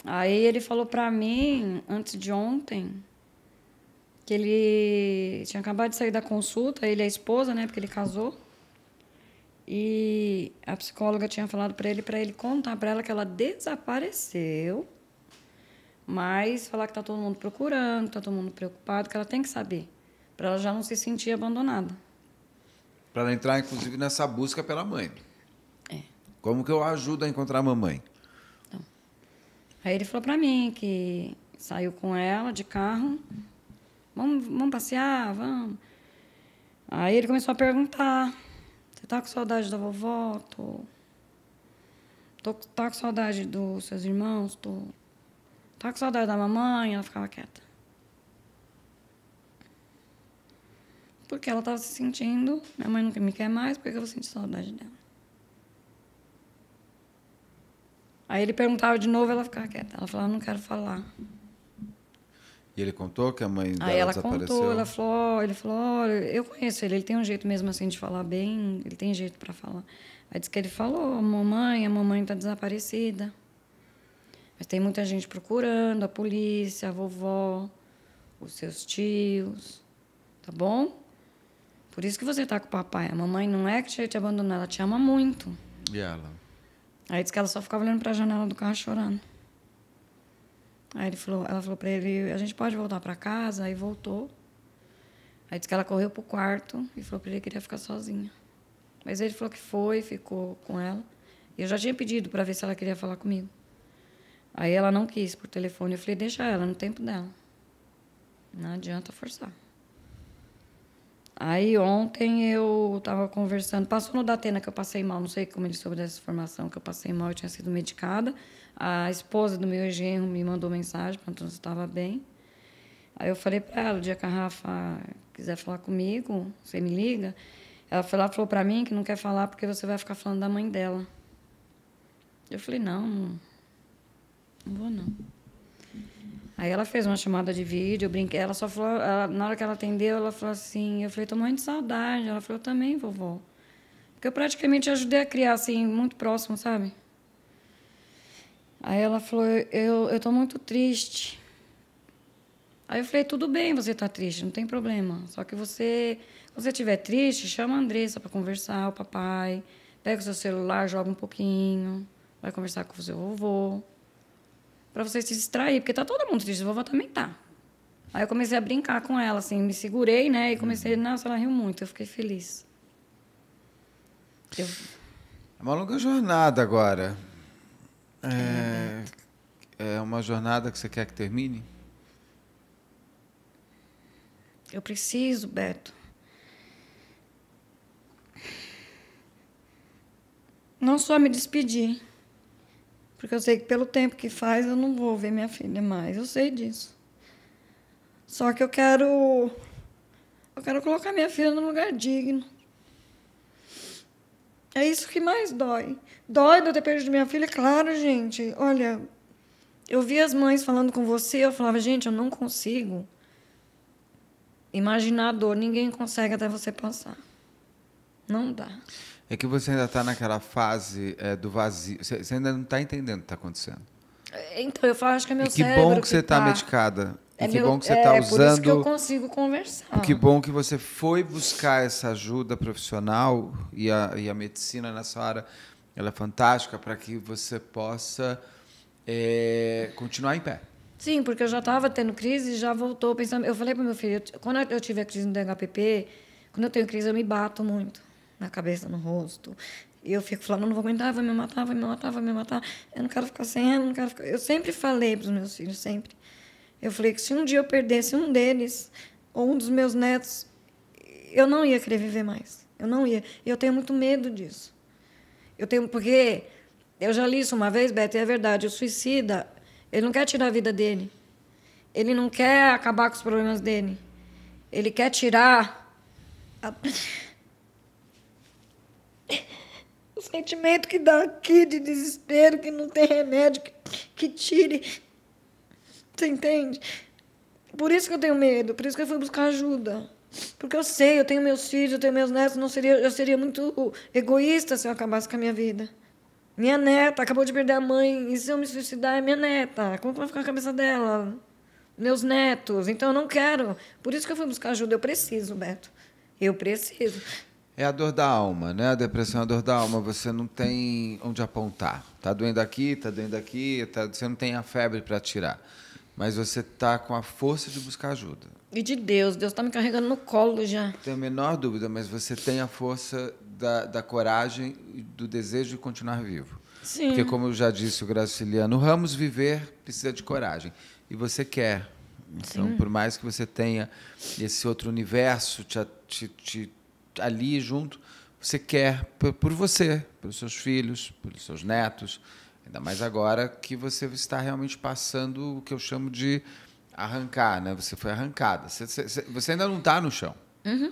Aí ele falou para mim, antes de ontem, que ele tinha acabado de sair da consulta, ele e a esposa, né, porque ele casou. E a psicóloga tinha falado para ele para ele contar para ela que ela desapareceu, mas falar que tá todo mundo procurando, tá todo mundo preocupado, que ela tem que saber, para ela já não se sentir abandonada. Para ela entrar inclusive nessa busca pela mãe. É. Como que eu ajudo a encontrar a mamãe? Então, aí ele falou para mim que saiu com ela de carro Vamos, vamos passear? Vamos. Aí ele começou a perguntar: Você tá com saudade da vovó? Tô. tô tá com saudade dos seus irmãos? Tô. Tá com saudade da mamãe? Ela ficava quieta. Porque ela tava se sentindo, minha mãe nunca me quer mais, porque eu vou sentir saudade dela. Aí ele perguntava de novo, ela ficava quieta. Ela falava, não quero falar. E ele contou que a mãe dela Aí ela desapareceu? contou, ela falou, ele falou, oh, eu conheço ele, ele tem um jeito mesmo assim de falar bem, ele tem jeito para falar. Aí disse que ele falou, mamãe, a mamãe tá desaparecida. Mas tem muita gente procurando, a polícia, a vovó, os seus tios, tá bom? Por isso que você tá com o papai. A mamãe não é que tinha te abandonado, ela te ama muito. E ela? Aí disse que ela só ficava olhando para a janela do carro chorando. Aí ele falou, ela falou para ele, a gente pode voltar para casa? Aí voltou. Aí disse que ela correu pro quarto e falou para ele que queria ficar sozinha. Mas ele falou que foi, ficou com ela. E eu já tinha pedido para ver se ela queria falar comigo. Aí ela não quis por telefone. Eu falei, deixa ela no tempo dela. Não adianta forçar. Aí ontem eu estava conversando, passou no Datena que eu passei mal, não sei como ele soube dessa informação que eu passei mal, eu tinha sido medicada. A esposa do meu genro me mandou mensagem perguntando se estava bem. Aí eu falei para ela, o dia que a Rafa quiser falar comigo, você me liga. Ela foi lá falou para mim que não quer falar porque você vai ficar falando da mãe dela. Eu falei, não, não, não vou não. Aí ela fez uma chamada de vídeo, eu brinquei. Ela só falou, ela, na hora que ela atendeu, ela falou assim: eu falei, tô morrendo de saudade. Ela falou, eu também, vovó. Porque eu praticamente ajudei a criar, assim, muito próximo, sabe? Aí ela falou, eu, eu tô muito triste. Aí eu falei, tudo bem você tá triste, não tem problema. Só que você, quando você estiver triste, chama a Andressa para conversar, o papai. Pega o seu celular, joga um pouquinho. Vai conversar com o seu vovô para você se distrair, porque tá todo mundo triste, vovó também tá. Aí eu comecei a brincar com ela, assim, me segurei, né? E comecei, uhum. nossa, ela riu muito, eu fiquei feliz. Eu... É uma longa jornada agora. É, é, é uma jornada que você quer que termine? Eu preciso, Beto. Não só me despedir. Porque eu sei que pelo tempo que faz eu não vou ver minha filha mais, eu sei disso. Só que eu quero eu quero colocar minha filha num lugar digno. É isso que mais dói. Dói de eu ter perdido minha filha, claro, gente. Olha, eu vi as mães falando com você, eu falava, gente, eu não consigo imaginar a dor. Ninguém consegue até você passar. Não dá. É que você ainda está naquela fase é, do vazio. Você ainda não está entendendo o que está acontecendo. Então, eu falo, acho que é meu e que cérebro. Bom que você está tá... medicada, é que meu- bom que você está é, usando. É por isso que eu consigo conversar. Que bom que você foi buscar essa ajuda profissional e a, e a medicina nessa hora ela é fantástica para que você possa é, continuar em pé. Sim, porque eu já estava tendo crise, já voltou pensando. Eu falei para meu filho, eu quando eu tive a crise no DHPP, quando eu tenho crise eu me bato muito na cabeça, no rosto. E eu fico falando, não vou aguentar, vai me matar, vai me matar, vai me matar. Eu não quero ficar sem ela, não quero ficar... Eu sempre falei para os meus filhos, sempre. Eu falei que se um dia eu perdesse um deles, ou um dos meus netos, eu não ia querer viver mais. Eu não ia. E eu tenho muito medo disso. Eu tenho... Porque eu já li isso uma vez, Beto, e é verdade. O suicida, ele não quer tirar a vida dele. Ele não quer acabar com os problemas dele. Ele quer tirar... A... O sentimento que dá aqui de desespero, que não tem remédio, que, que tire. Você entende? Por isso que eu tenho medo, por isso que eu fui buscar ajuda. Porque eu sei, eu tenho meus filhos, eu tenho meus netos, não seria, eu seria muito egoísta se eu acabasse com a minha vida. Minha neta acabou de perder a mãe, e se eu me suicidar, é minha neta. Como vai ficar a cabeça dela? Meus netos, então eu não quero. Por isso que eu fui buscar ajuda, eu preciso, Beto. Eu preciso. É a dor da alma, né? A depressão é a dor da alma. Você não tem onde apontar. Tá doendo aqui, tá doendo aqui, tá... você não tem a febre para tirar. Mas você tá com a força de buscar ajuda. E de Deus, Deus está me carregando no colo já. Não tenho a menor dúvida, mas você tem a força da, da coragem e do desejo de continuar vivo. Sim. Porque, como eu já disse o Graciliano Ramos, viver precisa de coragem. E você quer. Então, Sim. por mais que você tenha esse outro universo te, te, te ali junto, você quer por você, pelos seus filhos, pelos seus netos, ainda mais agora que você está realmente passando o que eu chamo de arrancar, né? Você foi arrancada. Você, você, você ainda não está no chão. Uhum.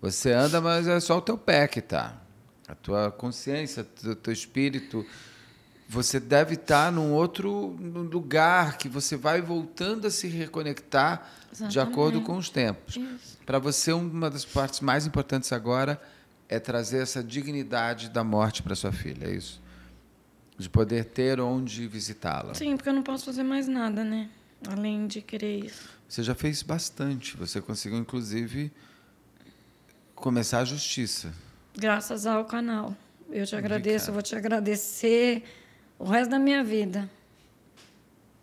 Você anda, mas é só o teu pé que está. A tua consciência, o teu espírito. Você deve estar tá num outro lugar que você vai voltando a se reconectar Exatamente. de acordo com os tempos. Isso. Para você, uma das partes mais importantes agora é trazer essa dignidade da morte para sua filha, é isso? De poder ter onde visitá-la. Sim, porque eu não posso fazer mais nada, né? Além de querer isso. Você já fez bastante. Você conseguiu, inclusive, começar a justiça. Graças ao canal. Eu te agradeço, eu vou te agradecer o resto da minha vida.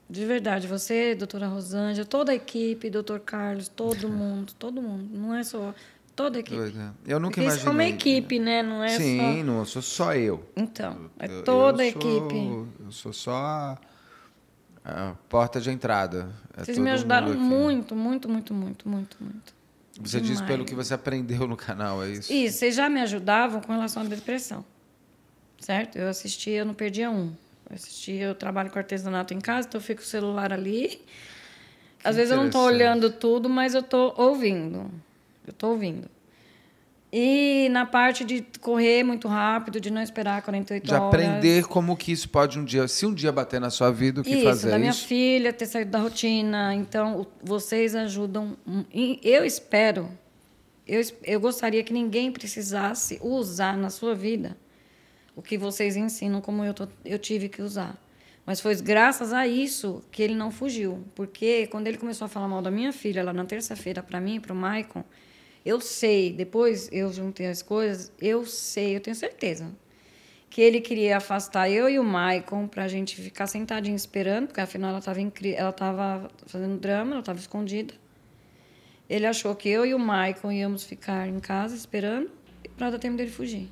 De verdade, você, doutora Rosângela, toda a equipe, doutor Carlos, todo é. mundo, todo mundo. Não é só toda a equipe. É. Eu nunca Porque imaginei. Isso é uma né? equipe, né? Não é Sim, só... não sou só eu. Então, é toda eu, eu a sou, equipe. Eu sou só a porta de entrada. É Vocês me ajudaram muito, muito, muito, muito, muito, muito. Você Demais. diz pelo que você aprendeu no canal, é isso? Isso, vocês já me ajudavam com relação à depressão, certo? Eu assistia, eu não perdia um assistir. Eu trabalho com artesanato em casa, então eu fico com o celular ali. Às vezes eu não estou olhando tudo, mas eu estou ouvindo. Eu estou ouvindo. E na parte de correr muito rápido, de não esperar 48 de horas. De aprender como que isso pode um dia, se um dia bater na sua vida, o que isso, fazer. Da isso, da minha filha ter saído da rotina. Então, vocês ajudam. Eu espero, eu, eu gostaria que ninguém precisasse usar na sua vida o que vocês ensinam, como eu, tô, eu tive que usar. Mas foi graças a isso que ele não fugiu. Porque quando ele começou a falar mal da minha filha lá na terça-feira, para mim, para o Maicon, eu sei, depois eu juntei as coisas, eu sei, eu tenho certeza. Que ele queria afastar eu e o Maicon pra gente ficar sentadinho esperando, porque afinal ela tava, ela fazendo drama, ela tava escondida. Ele achou que eu e o Maicon íamos ficar em casa esperando para dar tempo dele fugir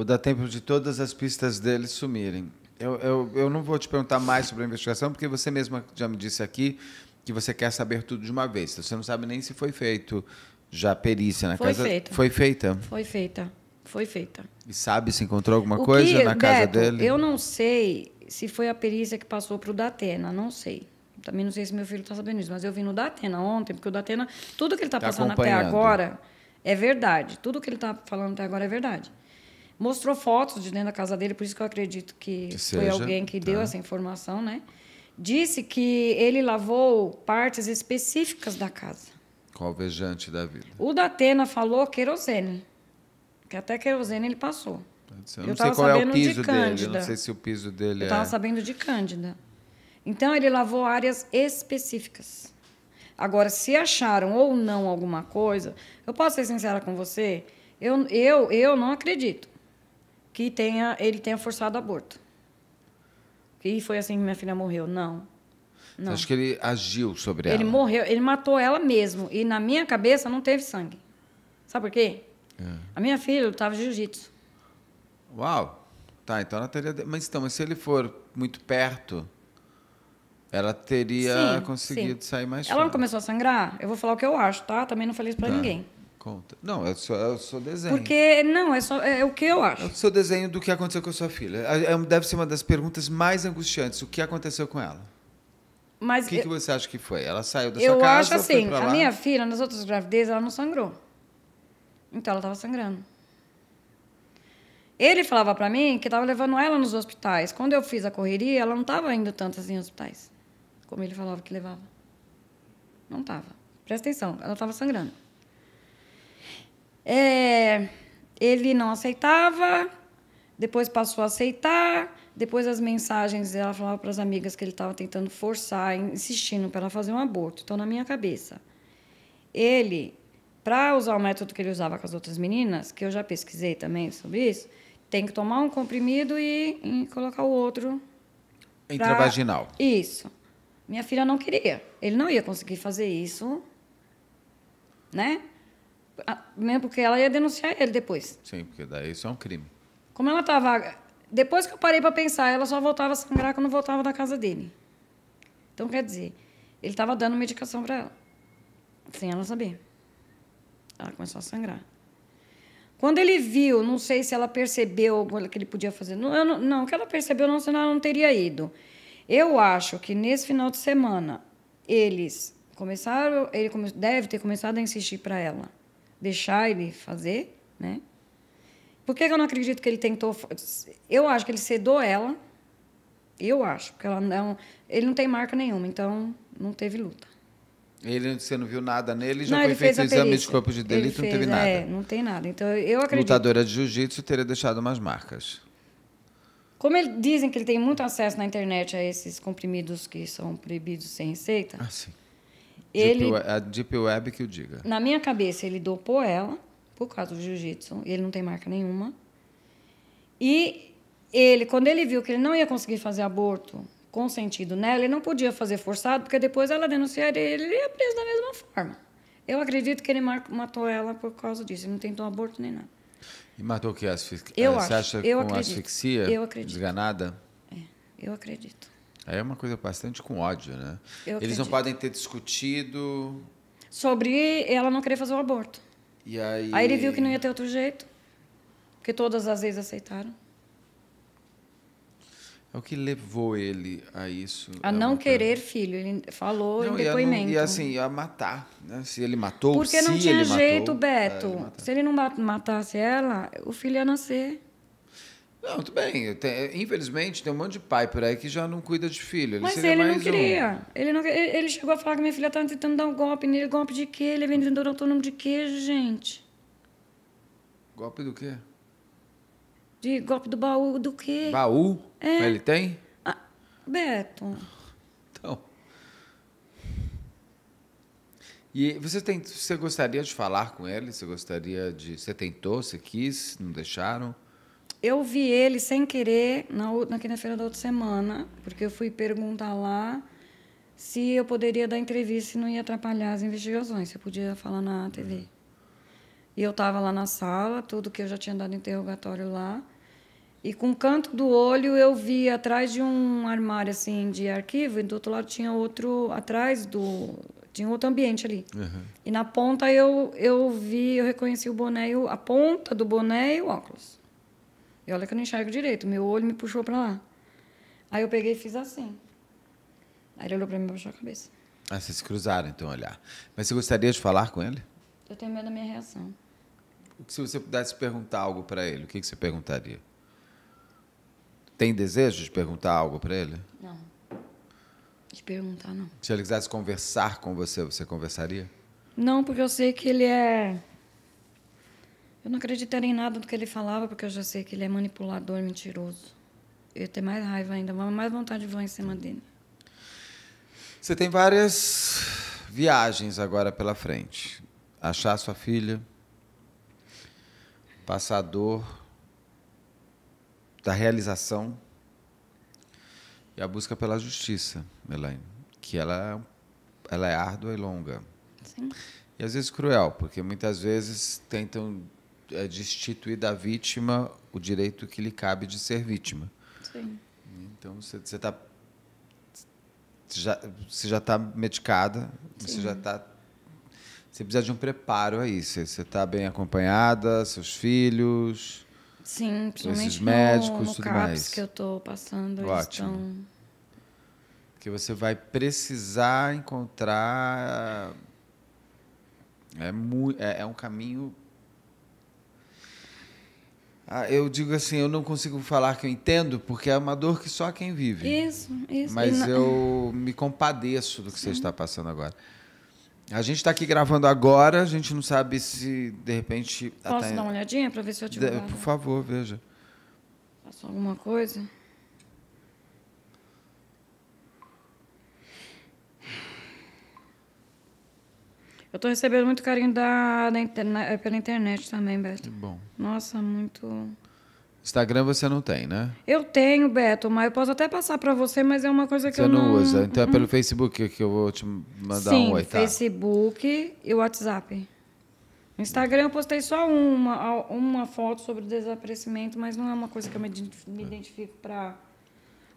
ou dá tempo de todas as pistas dele sumirem. Eu, eu, eu não vou te perguntar mais sobre a investigação, porque você mesma já me disse aqui que você quer saber tudo de uma vez. Você não sabe nem se foi feito já perícia na foi casa. Feita. Foi feita. Foi feita. Foi feita. E sabe se encontrou alguma o coisa que, na casa Beto, dele? Eu não sei se foi a perícia que passou para o Datena, não sei. Também não sei se meu filho está sabendo isso, mas eu vi no Datena ontem, porque o Datena, tudo que ele está tá passando até agora é verdade. Tudo que ele está falando até agora é verdade mostrou fotos de dentro da casa dele, por isso que eu acredito que, que foi seja, alguém que deu tá. essa informação, né? Disse que ele lavou partes específicas da casa. Qual vejante da vida. O da Atena falou querosene, que até querosene ele passou. Eu, eu não sei qual é o piso de Cândida. dele, eu não sei se o piso dele eu é... Eu estava sabendo de Cândida. Então, ele lavou áreas específicas. Agora, se acharam ou não alguma coisa, eu posso ser sincera com você, eu, eu, eu não acredito que tenha, ele tenha forçado aborto. Que foi assim que minha filha morreu. Não. Não. Acho que ele agiu sobre ele ela. Ele morreu, ele matou ela mesmo. E na minha cabeça não teve sangue. Sabe por quê? É. A minha filha lutava jiu-jitsu. Uau! Tá, então ela teria. Mas então, mas se ele for muito perto, ela teria sim, conseguido sim. sair mais Ela fora. não começou a sangrar? Eu vou falar o que eu acho, tá? Também não falei isso pra tá. ninguém. Conta. Não, é, é o seu desenho. Porque, não, é só é, o que eu acho. É o seu desenho do que aconteceu com a sua filha. É, é deve ser uma das perguntas mais angustiantes. O que aconteceu com ela? Mas o que, eu, que você acha que foi? Ela saiu da sua casa? Eu acho assim, a minha filha, nas outras gravidezes, ela não sangrou. Então ela estava sangrando. Ele falava para mim que estava levando ela nos hospitais. Quando eu fiz a correria, ela não estava indo tanto assim em hospitais, como ele falava que levava. Não estava. Presta atenção, ela estava sangrando. É, ele não aceitava, depois passou a aceitar, depois as mensagens ela falava para as amigas que ele estava tentando forçar, insistindo para ela fazer um aborto. Então, na minha cabeça, ele, para usar o método que ele usava com as outras meninas, que eu já pesquisei também sobre isso, tem que tomar um comprimido e, e colocar o outro. Intravaginal. Pra... Isso. Minha filha não queria. Ele não ia conseguir fazer isso, né? mesmo ah, né, porque ela ia denunciar ele depois. Sim, porque daí isso é um crime. Como ela estava. Depois que eu parei para pensar, ela só voltava a sangrar quando voltava da casa dele. Então, quer dizer, ele estava dando medicação para ela, sem ela saber. Ela começou a sangrar. Quando ele viu, não sei se ela percebeu o que ele podia fazer. Não, não, não, que ela percebeu, não, senão ela não teria ido. Eu acho que nesse final de semana, eles começaram, ele deve ter começado a insistir para ela deixar ele fazer, né? Por que eu não acredito que ele tentou? Eu acho que ele cedou ela. Eu acho, porque ela não, ele não tem marca nenhuma, então não teve luta. Ele, você não viu nada nele, já não, foi feito exame de corpo de delito, fez, não teve nada. É, não tem nada. Então eu acredito. Lutadora de jiu-jitsu teria deixado umas marcas. Como ele, dizem que ele tem muito acesso na internet a esses comprimidos que são proibidos sem receita. Ah, sim ele, Deep, a Deep Web que o diga. Na minha cabeça, ele dopou ela, por causa do jiu-jitsu, ele não tem marca nenhuma. E ele, quando ele viu que ele não ia conseguir fazer aborto consentido nela, ele não podia fazer forçado, porque depois ela denunciaria ele, ele ia preso da mesma forma. Eu acredito que ele matou ela por causa disso, ele não tentou aborto nem nada. E matou o que? Asfix... Eu eh, Você acho. acha eu com acredito. asfixia? Eu acredito. Desganada? É, eu acredito. É uma coisa bastante com ódio, né? Eu Eles acredito. não podem ter discutido. Sobre ela não querer fazer o aborto. E aí... aí ele viu que não ia ter outro jeito, porque todas as vezes aceitaram. É o que levou ele a isso. A é não querer filho, ele falou não, em depoimento. E, e assim, a matar, né? Se ele matou, Porque se não tinha jeito, é, matou, Beto. Ele se ele não matasse ela, o filho ia nascer. Não, tudo bem. Tem, infelizmente, tem um monte de pai por aí que já não cuida de filho. Ele Mas ele não queria. Um... Ele, não, ele chegou a falar que minha filha estava tentando dar um golpe nele. Golpe de quê? Ele é vendedor autônomo de queijo, gente. Golpe do quê? De golpe do baú do quê? Baú? É. ele tem? Ah, Beto. Então. E você tem, você gostaria de falar com ele? Você gostaria de, você tentou, você quis, não deixaram? Eu vi ele sem querer na, na quinta-feira da outra semana, porque eu fui perguntar lá se eu poderia dar entrevista e não ia atrapalhar as investigações, se eu podia falar na TV. Uhum. E eu estava lá na sala, tudo que eu já tinha dado interrogatório lá. E com o canto do olho eu vi atrás de um armário assim de arquivo e do outro lado tinha outro atrás do tinha outro ambiente ali. Uhum. E na ponta eu eu vi, eu reconheci o boné, a ponta do boné e o óculos. E olha que eu não enxergo direito. Meu olho me puxou para lá. Aí eu peguei e fiz assim. Aí ele olhou para mim e baixou a cabeça. Ah, vocês cruzaram, então, olhar. Mas você gostaria de falar com ele? Eu tenho medo da minha reação. Se você pudesse perguntar algo para ele, o que, que você perguntaria? Tem desejo de perguntar algo para ele? Não. De perguntar, não. Se ele quisesse conversar com você, você conversaria? Não, porque eu sei que ele é eu não acreditaria em nada do que ele falava, porque eu já sei que ele é manipulador, mentiroso. Eu ia ter mais raiva ainda, mais vontade de voar em cima dele. Você tem várias viagens agora pela frente. Achar sua filha, passar dor da realização e a busca pela justiça, Elaine, que ela, é ela é árdua e longa. Sim. E às vezes cruel, porque muitas vezes tentam é destituir da vítima o direito que lhe cabe de ser vítima. Sim. Então você está já, você já está medicada, Sim. você já está. Você precisa de um preparo aí. Você está bem acompanhada, seus filhos. Sim, esses médicos, no, no tudo CAPS mais. que eu estou passando. Ótimo. Estão... Que você vai precisar encontrar. É, é, é um caminho ah, eu digo assim, eu não consigo falar que eu entendo, porque é uma dor que só quem vive. Isso, isso. Mas não... eu me compadeço do que Sim. você está passando agora. A gente está aqui gravando agora, a gente não sabe se de repente. Posso até... dar uma olhadinha para ver se eu te de... Por favor, veja. Passou alguma coisa? Eu tô recebendo muito carinho da, da interna, é, pela internet também, Beto. Bom. Nossa, muito. Instagram você não tem, né? Eu tenho, Beto, mas eu posso até passar para você, mas é uma coisa que você eu não... Você não usa. Então é pelo uhum. Facebook que eu vou te mandar Sim, um oi, tá? Facebook e WhatsApp. No Instagram eu postei só uma, uma foto sobre o desaparecimento, mas não é uma coisa que eu me, me identifico para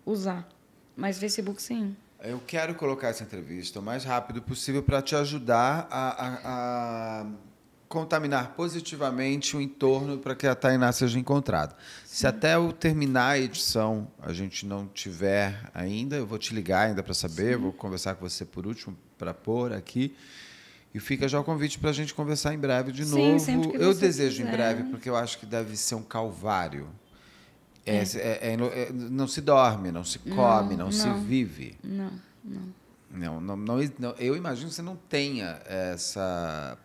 usar. Mas Facebook sim. Eu quero colocar essa entrevista o mais rápido possível para te ajudar a, a, a, contaminar positivamente o entorno para que a Tainá seja encontrada. Se até eu terminar a edição a gente não tiver ainda, eu vou te ligar ainda para saber, vou conversar com você por último para pôr aqui. E fica já o convite para a gente conversar em breve de Sim, novo. eu desejo quiser. em breve, porque eu acho que deve ser um calvário é, é, é, é, é, não se dorme, não se come, não, não, não se vive. Não, não. Não, não, Eu imagino que você não tenha essa.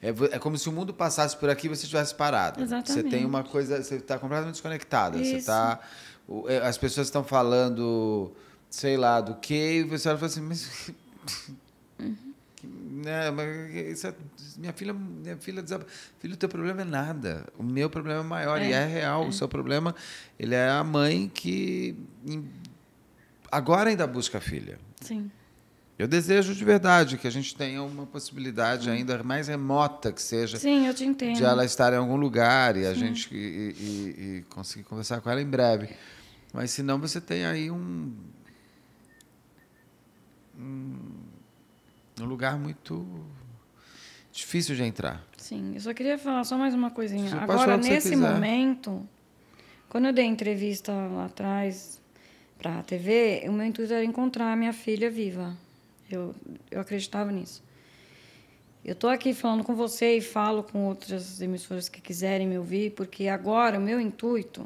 É, é como se o mundo passasse por aqui e você estivesse parado. Exatamente. Você tem uma coisa. Você está completamente desconectada. Isso. Você tá, as pessoas estão falando, sei lá, do que, e você olha e fala assim, mas. (laughs) Uhum né, isso é, minha filha, minha filha desaba. Filho, o teu problema é nada. O meu problema é maior é, e é, é real. É. O seu problema, ele é a mãe que agora ainda busca a filha. Sim. Eu desejo de verdade que a gente tenha uma possibilidade ainda mais remota que seja. Sim, eu te entendo. De ela estar em algum lugar e Sim. a gente e, e, e conseguir conversar com ela em breve. Mas senão você tem aí um, um um lugar muito difícil de entrar. Sim, eu só queria falar só mais uma coisinha. Você Agora, nesse momento, quando eu dei entrevista lá atrás para a TV, o meu intuito era encontrar a minha filha viva. Eu, eu acreditava nisso. Eu estou aqui falando com você e falo com outras emissoras que quiserem me ouvir, porque agora o meu intuito,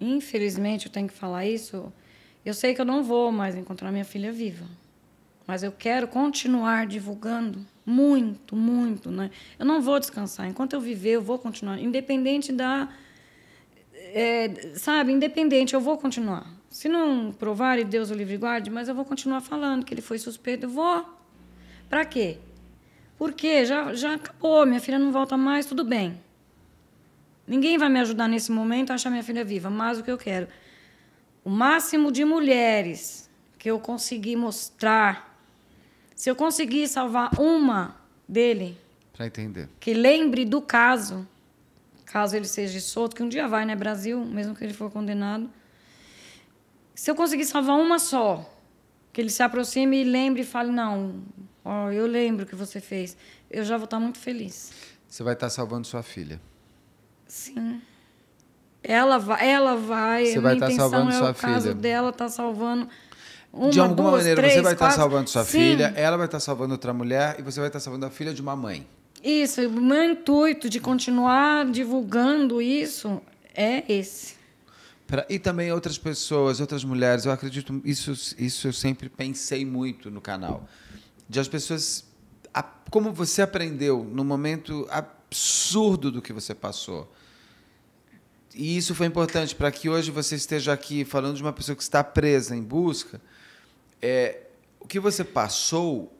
infelizmente eu tenho que falar isso, eu sei que eu não vou mais encontrar minha filha viva mas eu quero continuar divulgando muito, muito, né? Eu não vou descansar. Enquanto eu viver, eu vou continuar, independente da, é, sabe, independente, eu vou continuar. Se não provar e Deus o livre guarde, mas eu vou continuar falando que ele foi suspeito, eu vou. Para quê? Porque já já acabou, minha filha não volta mais, tudo bem. Ninguém vai me ajudar nesse momento a achar minha filha viva, mas o que eu quero, o máximo de mulheres que eu conseguir mostrar se eu conseguir salvar uma dele. Para entender. Que lembre do caso, caso ele seja solto, que um dia vai, né, Brasil, mesmo que ele for condenado. Se eu conseguir salvar uma só, que ele se aproxime e lembre e fale: Não, ó, eu lembro o que você fez, eu já vou estar muito feliz. Você vai estar salvando sua filha. Sim. Ela vai, ela vai. Você vai estar salvando é sua filha. O caso dela está salvando uma, de alguma duas, maneira, três, você vai quatro... estar salvando sua Sim. filha, ela vai estar salvando outra mulher e você vai estar salvando a filha de uma mãe. Isso, o meu intuito de continuar divulgando isso é esse. Pra, e também outras pessoas, outras mulheres, eu acredito, isso, isso eu sempre pensei muito no canal. De as pessoas. A, como você aprendeu no momento absurdo do que você passou. E isso foi importante para que hoje você esteja aqui falando de uma pessoa que está presa em busca é, o que você passou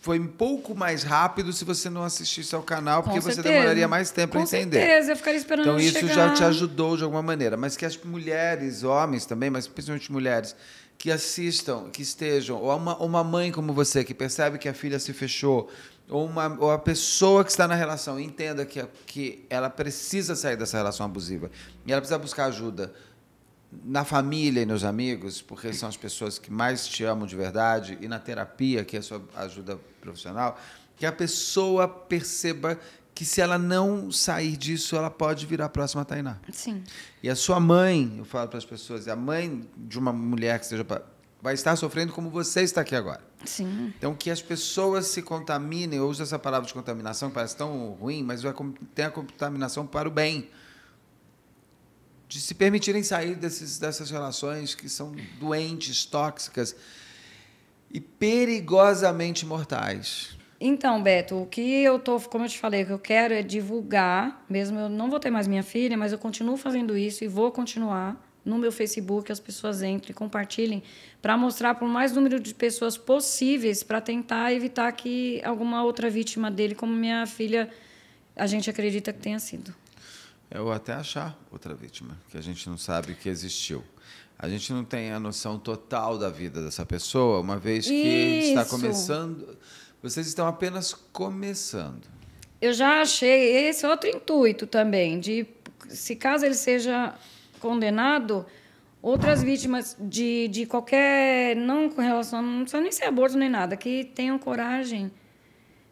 foi um pouco mais rápido se você não assistisse ao canal, porque você demoraria mais tempo para entender. Com certeza, eu ficaria esperando Então isso chegar. já te ajudou de alguma maneira, mas que as mulheres, homens também, mas principalmente mulheres que assistam, que estejam, ou uma, uma mãe como você que percebe que a filha se fechou, ou, uma, ou a pessoa que está na relação entenda que, que ela precisa sair dessa relação abusiva e ela precisa buscar ajuda na família e nos amigos, porque são as pessoas que mais te amam de verdade, e na terapia, que é a sua ajuda profissional, que a pessoa perceba que se ela não sair disso, ela pode virar a próxima Tainá. Sim. E a sua mãe, eu falo para as pessoas, a mãe de uma mulher que seja vai estar sofrendo como você está aqui agora. Sim. Então que as pessoas se contaminem, eu uso essa palavra de contaminação que parece tão ruim, mas tem a contaminação para o bem de se permitirem sair desses, dessas relações que são doentes, tóxicas e perigosamente mortais. Então, Beto, o que eu tô, como eu te falei, o que eu quero é divulgar, mesmo eu não vou ter mais minha filha, mas eu continuo fazendo isso e vou continuar no meu Facebook, as pessoas entrem, compartilhem, para mostrar para o mais número de pessoas possíveis, para tentar evitar que alguma outra vítima dele, como minha filha, a gente acredita que tenha sido ou até achar outra vítima, que a gente não sabe que existiu. A gente não tem a noção total da vida dessa pessoa, uma vez que Isso. está começando. Vocês estão apenas começando. Eu já achei esse outro intuito também, de se caso ele seja condenado, outras vítimas de, de qualquer. Não com relação. Não precisa nem ser aborto nem nada, que tenham coragem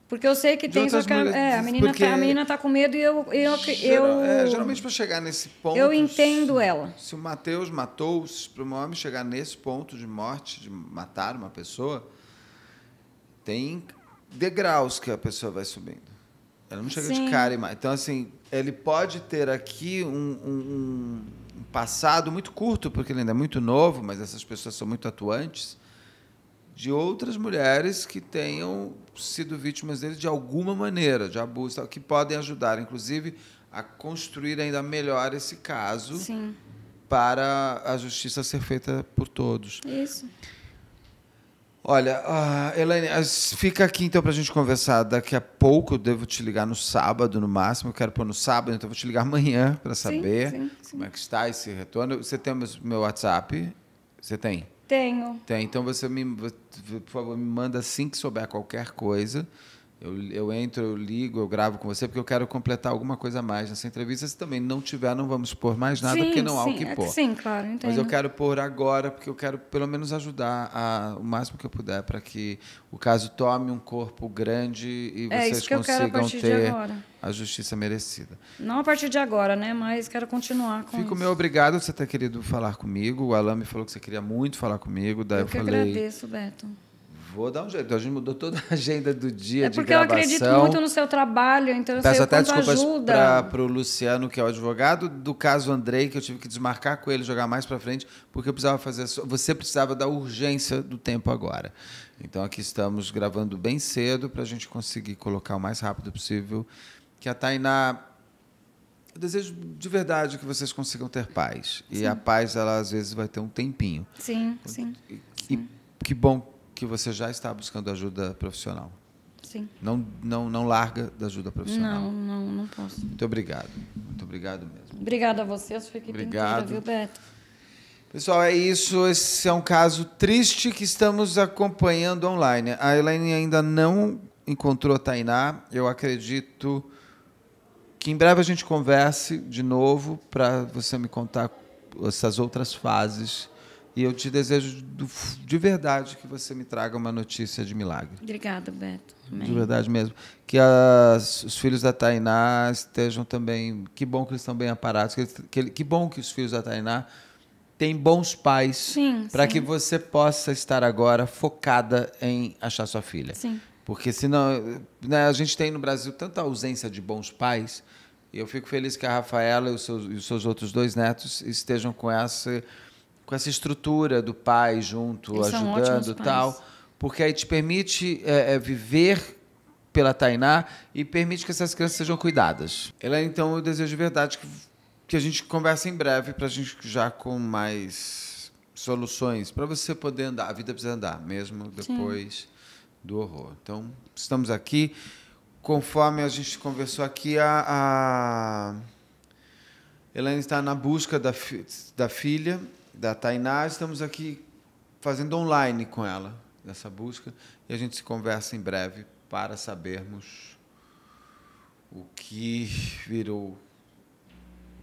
porque eu sei que tem, só que a, é, a menina está a menina tá com medo e eu eu, geral, eu é, geralmente para chegar nesse ponto. Eu entendo se, ela. Se o Mateus matou, para o homem chegar nesse ponto de morte, de matar uma pessoa, tem degraus que a pessoa vai subindo. Ela não chega Sim. de cara e mais. Então assim, ele pode ter aqui um, um, um passado muito curto porque ele ainda é muito novo, mas essas pessoas são muito atuantes de outras mulheres que tenham sido vítimas dele de alguma maneira, de abuso, que podem ajudar, inclusive, a construir ainda melhor esse caso Sim. para a justiça ser feita por todos. Isso. Olha, uh, Elaine, fica aqui então para a gente conversar daqui a pouco. Eu devo te ligar no sábado, no máximo. Eu quero pôr no sábado, então vou te ligar amanhã para saber sim, sim, sim. como é que está esse retorno. Você tem o meu WhatsApp? Você tem? Tenho. Tem. Então você me, por favor, me manda assim que souber qualquer coisa. Eu, eu entro, eu ligo, eu gravo com você, porque eu quero completar alguma coisa a mais nessa entrevista. Se também não tiver, não vamos pôr mais nada, sim, porque não sim, há o é que pôr. É, sim, claro, entendo. Mas eu quero pôr agora, porque eu quero pelo menos ajudar a, o máximo que eu puder para que o caso tome um corpo grande e é, vocês consigam ter a justiça merecida. Não a partir de agora, né? Mas quero continuar com Fico isso. meu obrigado por você ter querido falar comigo. O Alan me falou que você queria muito falar comigo. Daí eu, eu que falei, agradeço, Beto Vou dar um jeito. A gente mudou toda a agenda do dia é de gravação. É porque eu acredito muito no seu trabalho, então eu Peço sei até desculpas para o Luciano, que é o advogado do caso Andrei, que eu tive que desmarcar com ele, jogar mais para frente, porque eu precisava fazer... Você precisava da urgência do tempo agora. Então, aqui estamos gravando bem cedo para a gente conseguir colocar o mais rápido possível. Que a Tainá... Eu desejo de verdade que vocês consigam ter paz. Sim. E a paz, ela às vezes vai ter um tempinho. Sim, sim. E, sim. Que bom que você já está buscando ajuda profissional. Sim. Não, não, não larga da ajuda profissional. Não, não, não posso. Muito obrigado. Muito obrigado mesmo. Obrigada a você, a sua equipe obrigado. inteira, viu, Beto? Pessoal, é isso. Esse é um caso triste que estamos acompanhando online. A Elaine ainda não encontrou a Tainá. Eu acredito que em breve a gente converse de novo para você me contar essas outras fases e eu te desejo de verdade que você me traga uma notícia de milagre. Obrigada, Beto. Amém. De verdade mesmo. Que as, os filhos da Tainá estejam também. Que bom que eles estão bem aparados. Que, que, que bom que os filhos da Tainá têm bons pais. Para que você possa estar agora focada em achar sua filha. Sim. Porque senão. Né, a gente tem no Brasil tanta ausência de bons pais. E eu fico feliz que a Rafaela e os seus, e os seus outros dois netos estejam com essa com essa estrutura do pai junto, Eles ajudando tal. Porque aí te permite é, é, viver pela Tainá e permite que essas crianças sejam cuidadas. Ela, é, então, eu desejo de verdade que, que a gente converse em breve para a gente já com mais soluções para você poder andar. A vida precisa andar, mesmo depois Sim. do horror. Então, estamos aqui. Conforme a gente conversou aqui, a... a... Elaine está na busca da, fi da filha da Tainá, estamos aqui fazendo online com ela, nessa busca, e a gente se conversa em breve para sabermos o que virou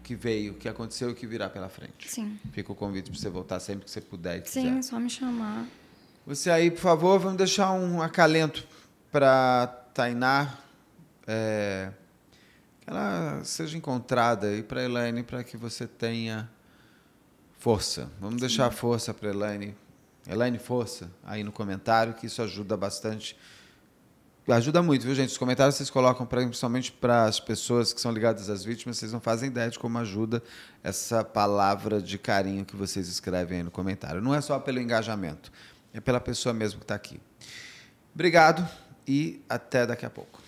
que veio, o que aconteceu e o que virá pela frente. Sim. Fica o convite para você voltar sempre que você puder. E Sim, quiser. só me chamar. Você aí, por favor, vamos deixar um acalento para Tainá, é, que ela seja encontrada e para Elaine, para que você tenha Força. Vamos deixar força para Elaine. Elaine, força aí no comentário, que isso ajuda bastante. Ajuda muito, viu, gente? Os comentários vocês colocam, pra, principalmente para as pessoas que são ligadas às vítimas, vocês não fazem ideia de como ajuda essa palavra de carinho que vocês escrevem aí no comentário. Não é só pelo engajamento, é pela pessoa mesmo que está aqui. Obrigado e até daqui a pouco.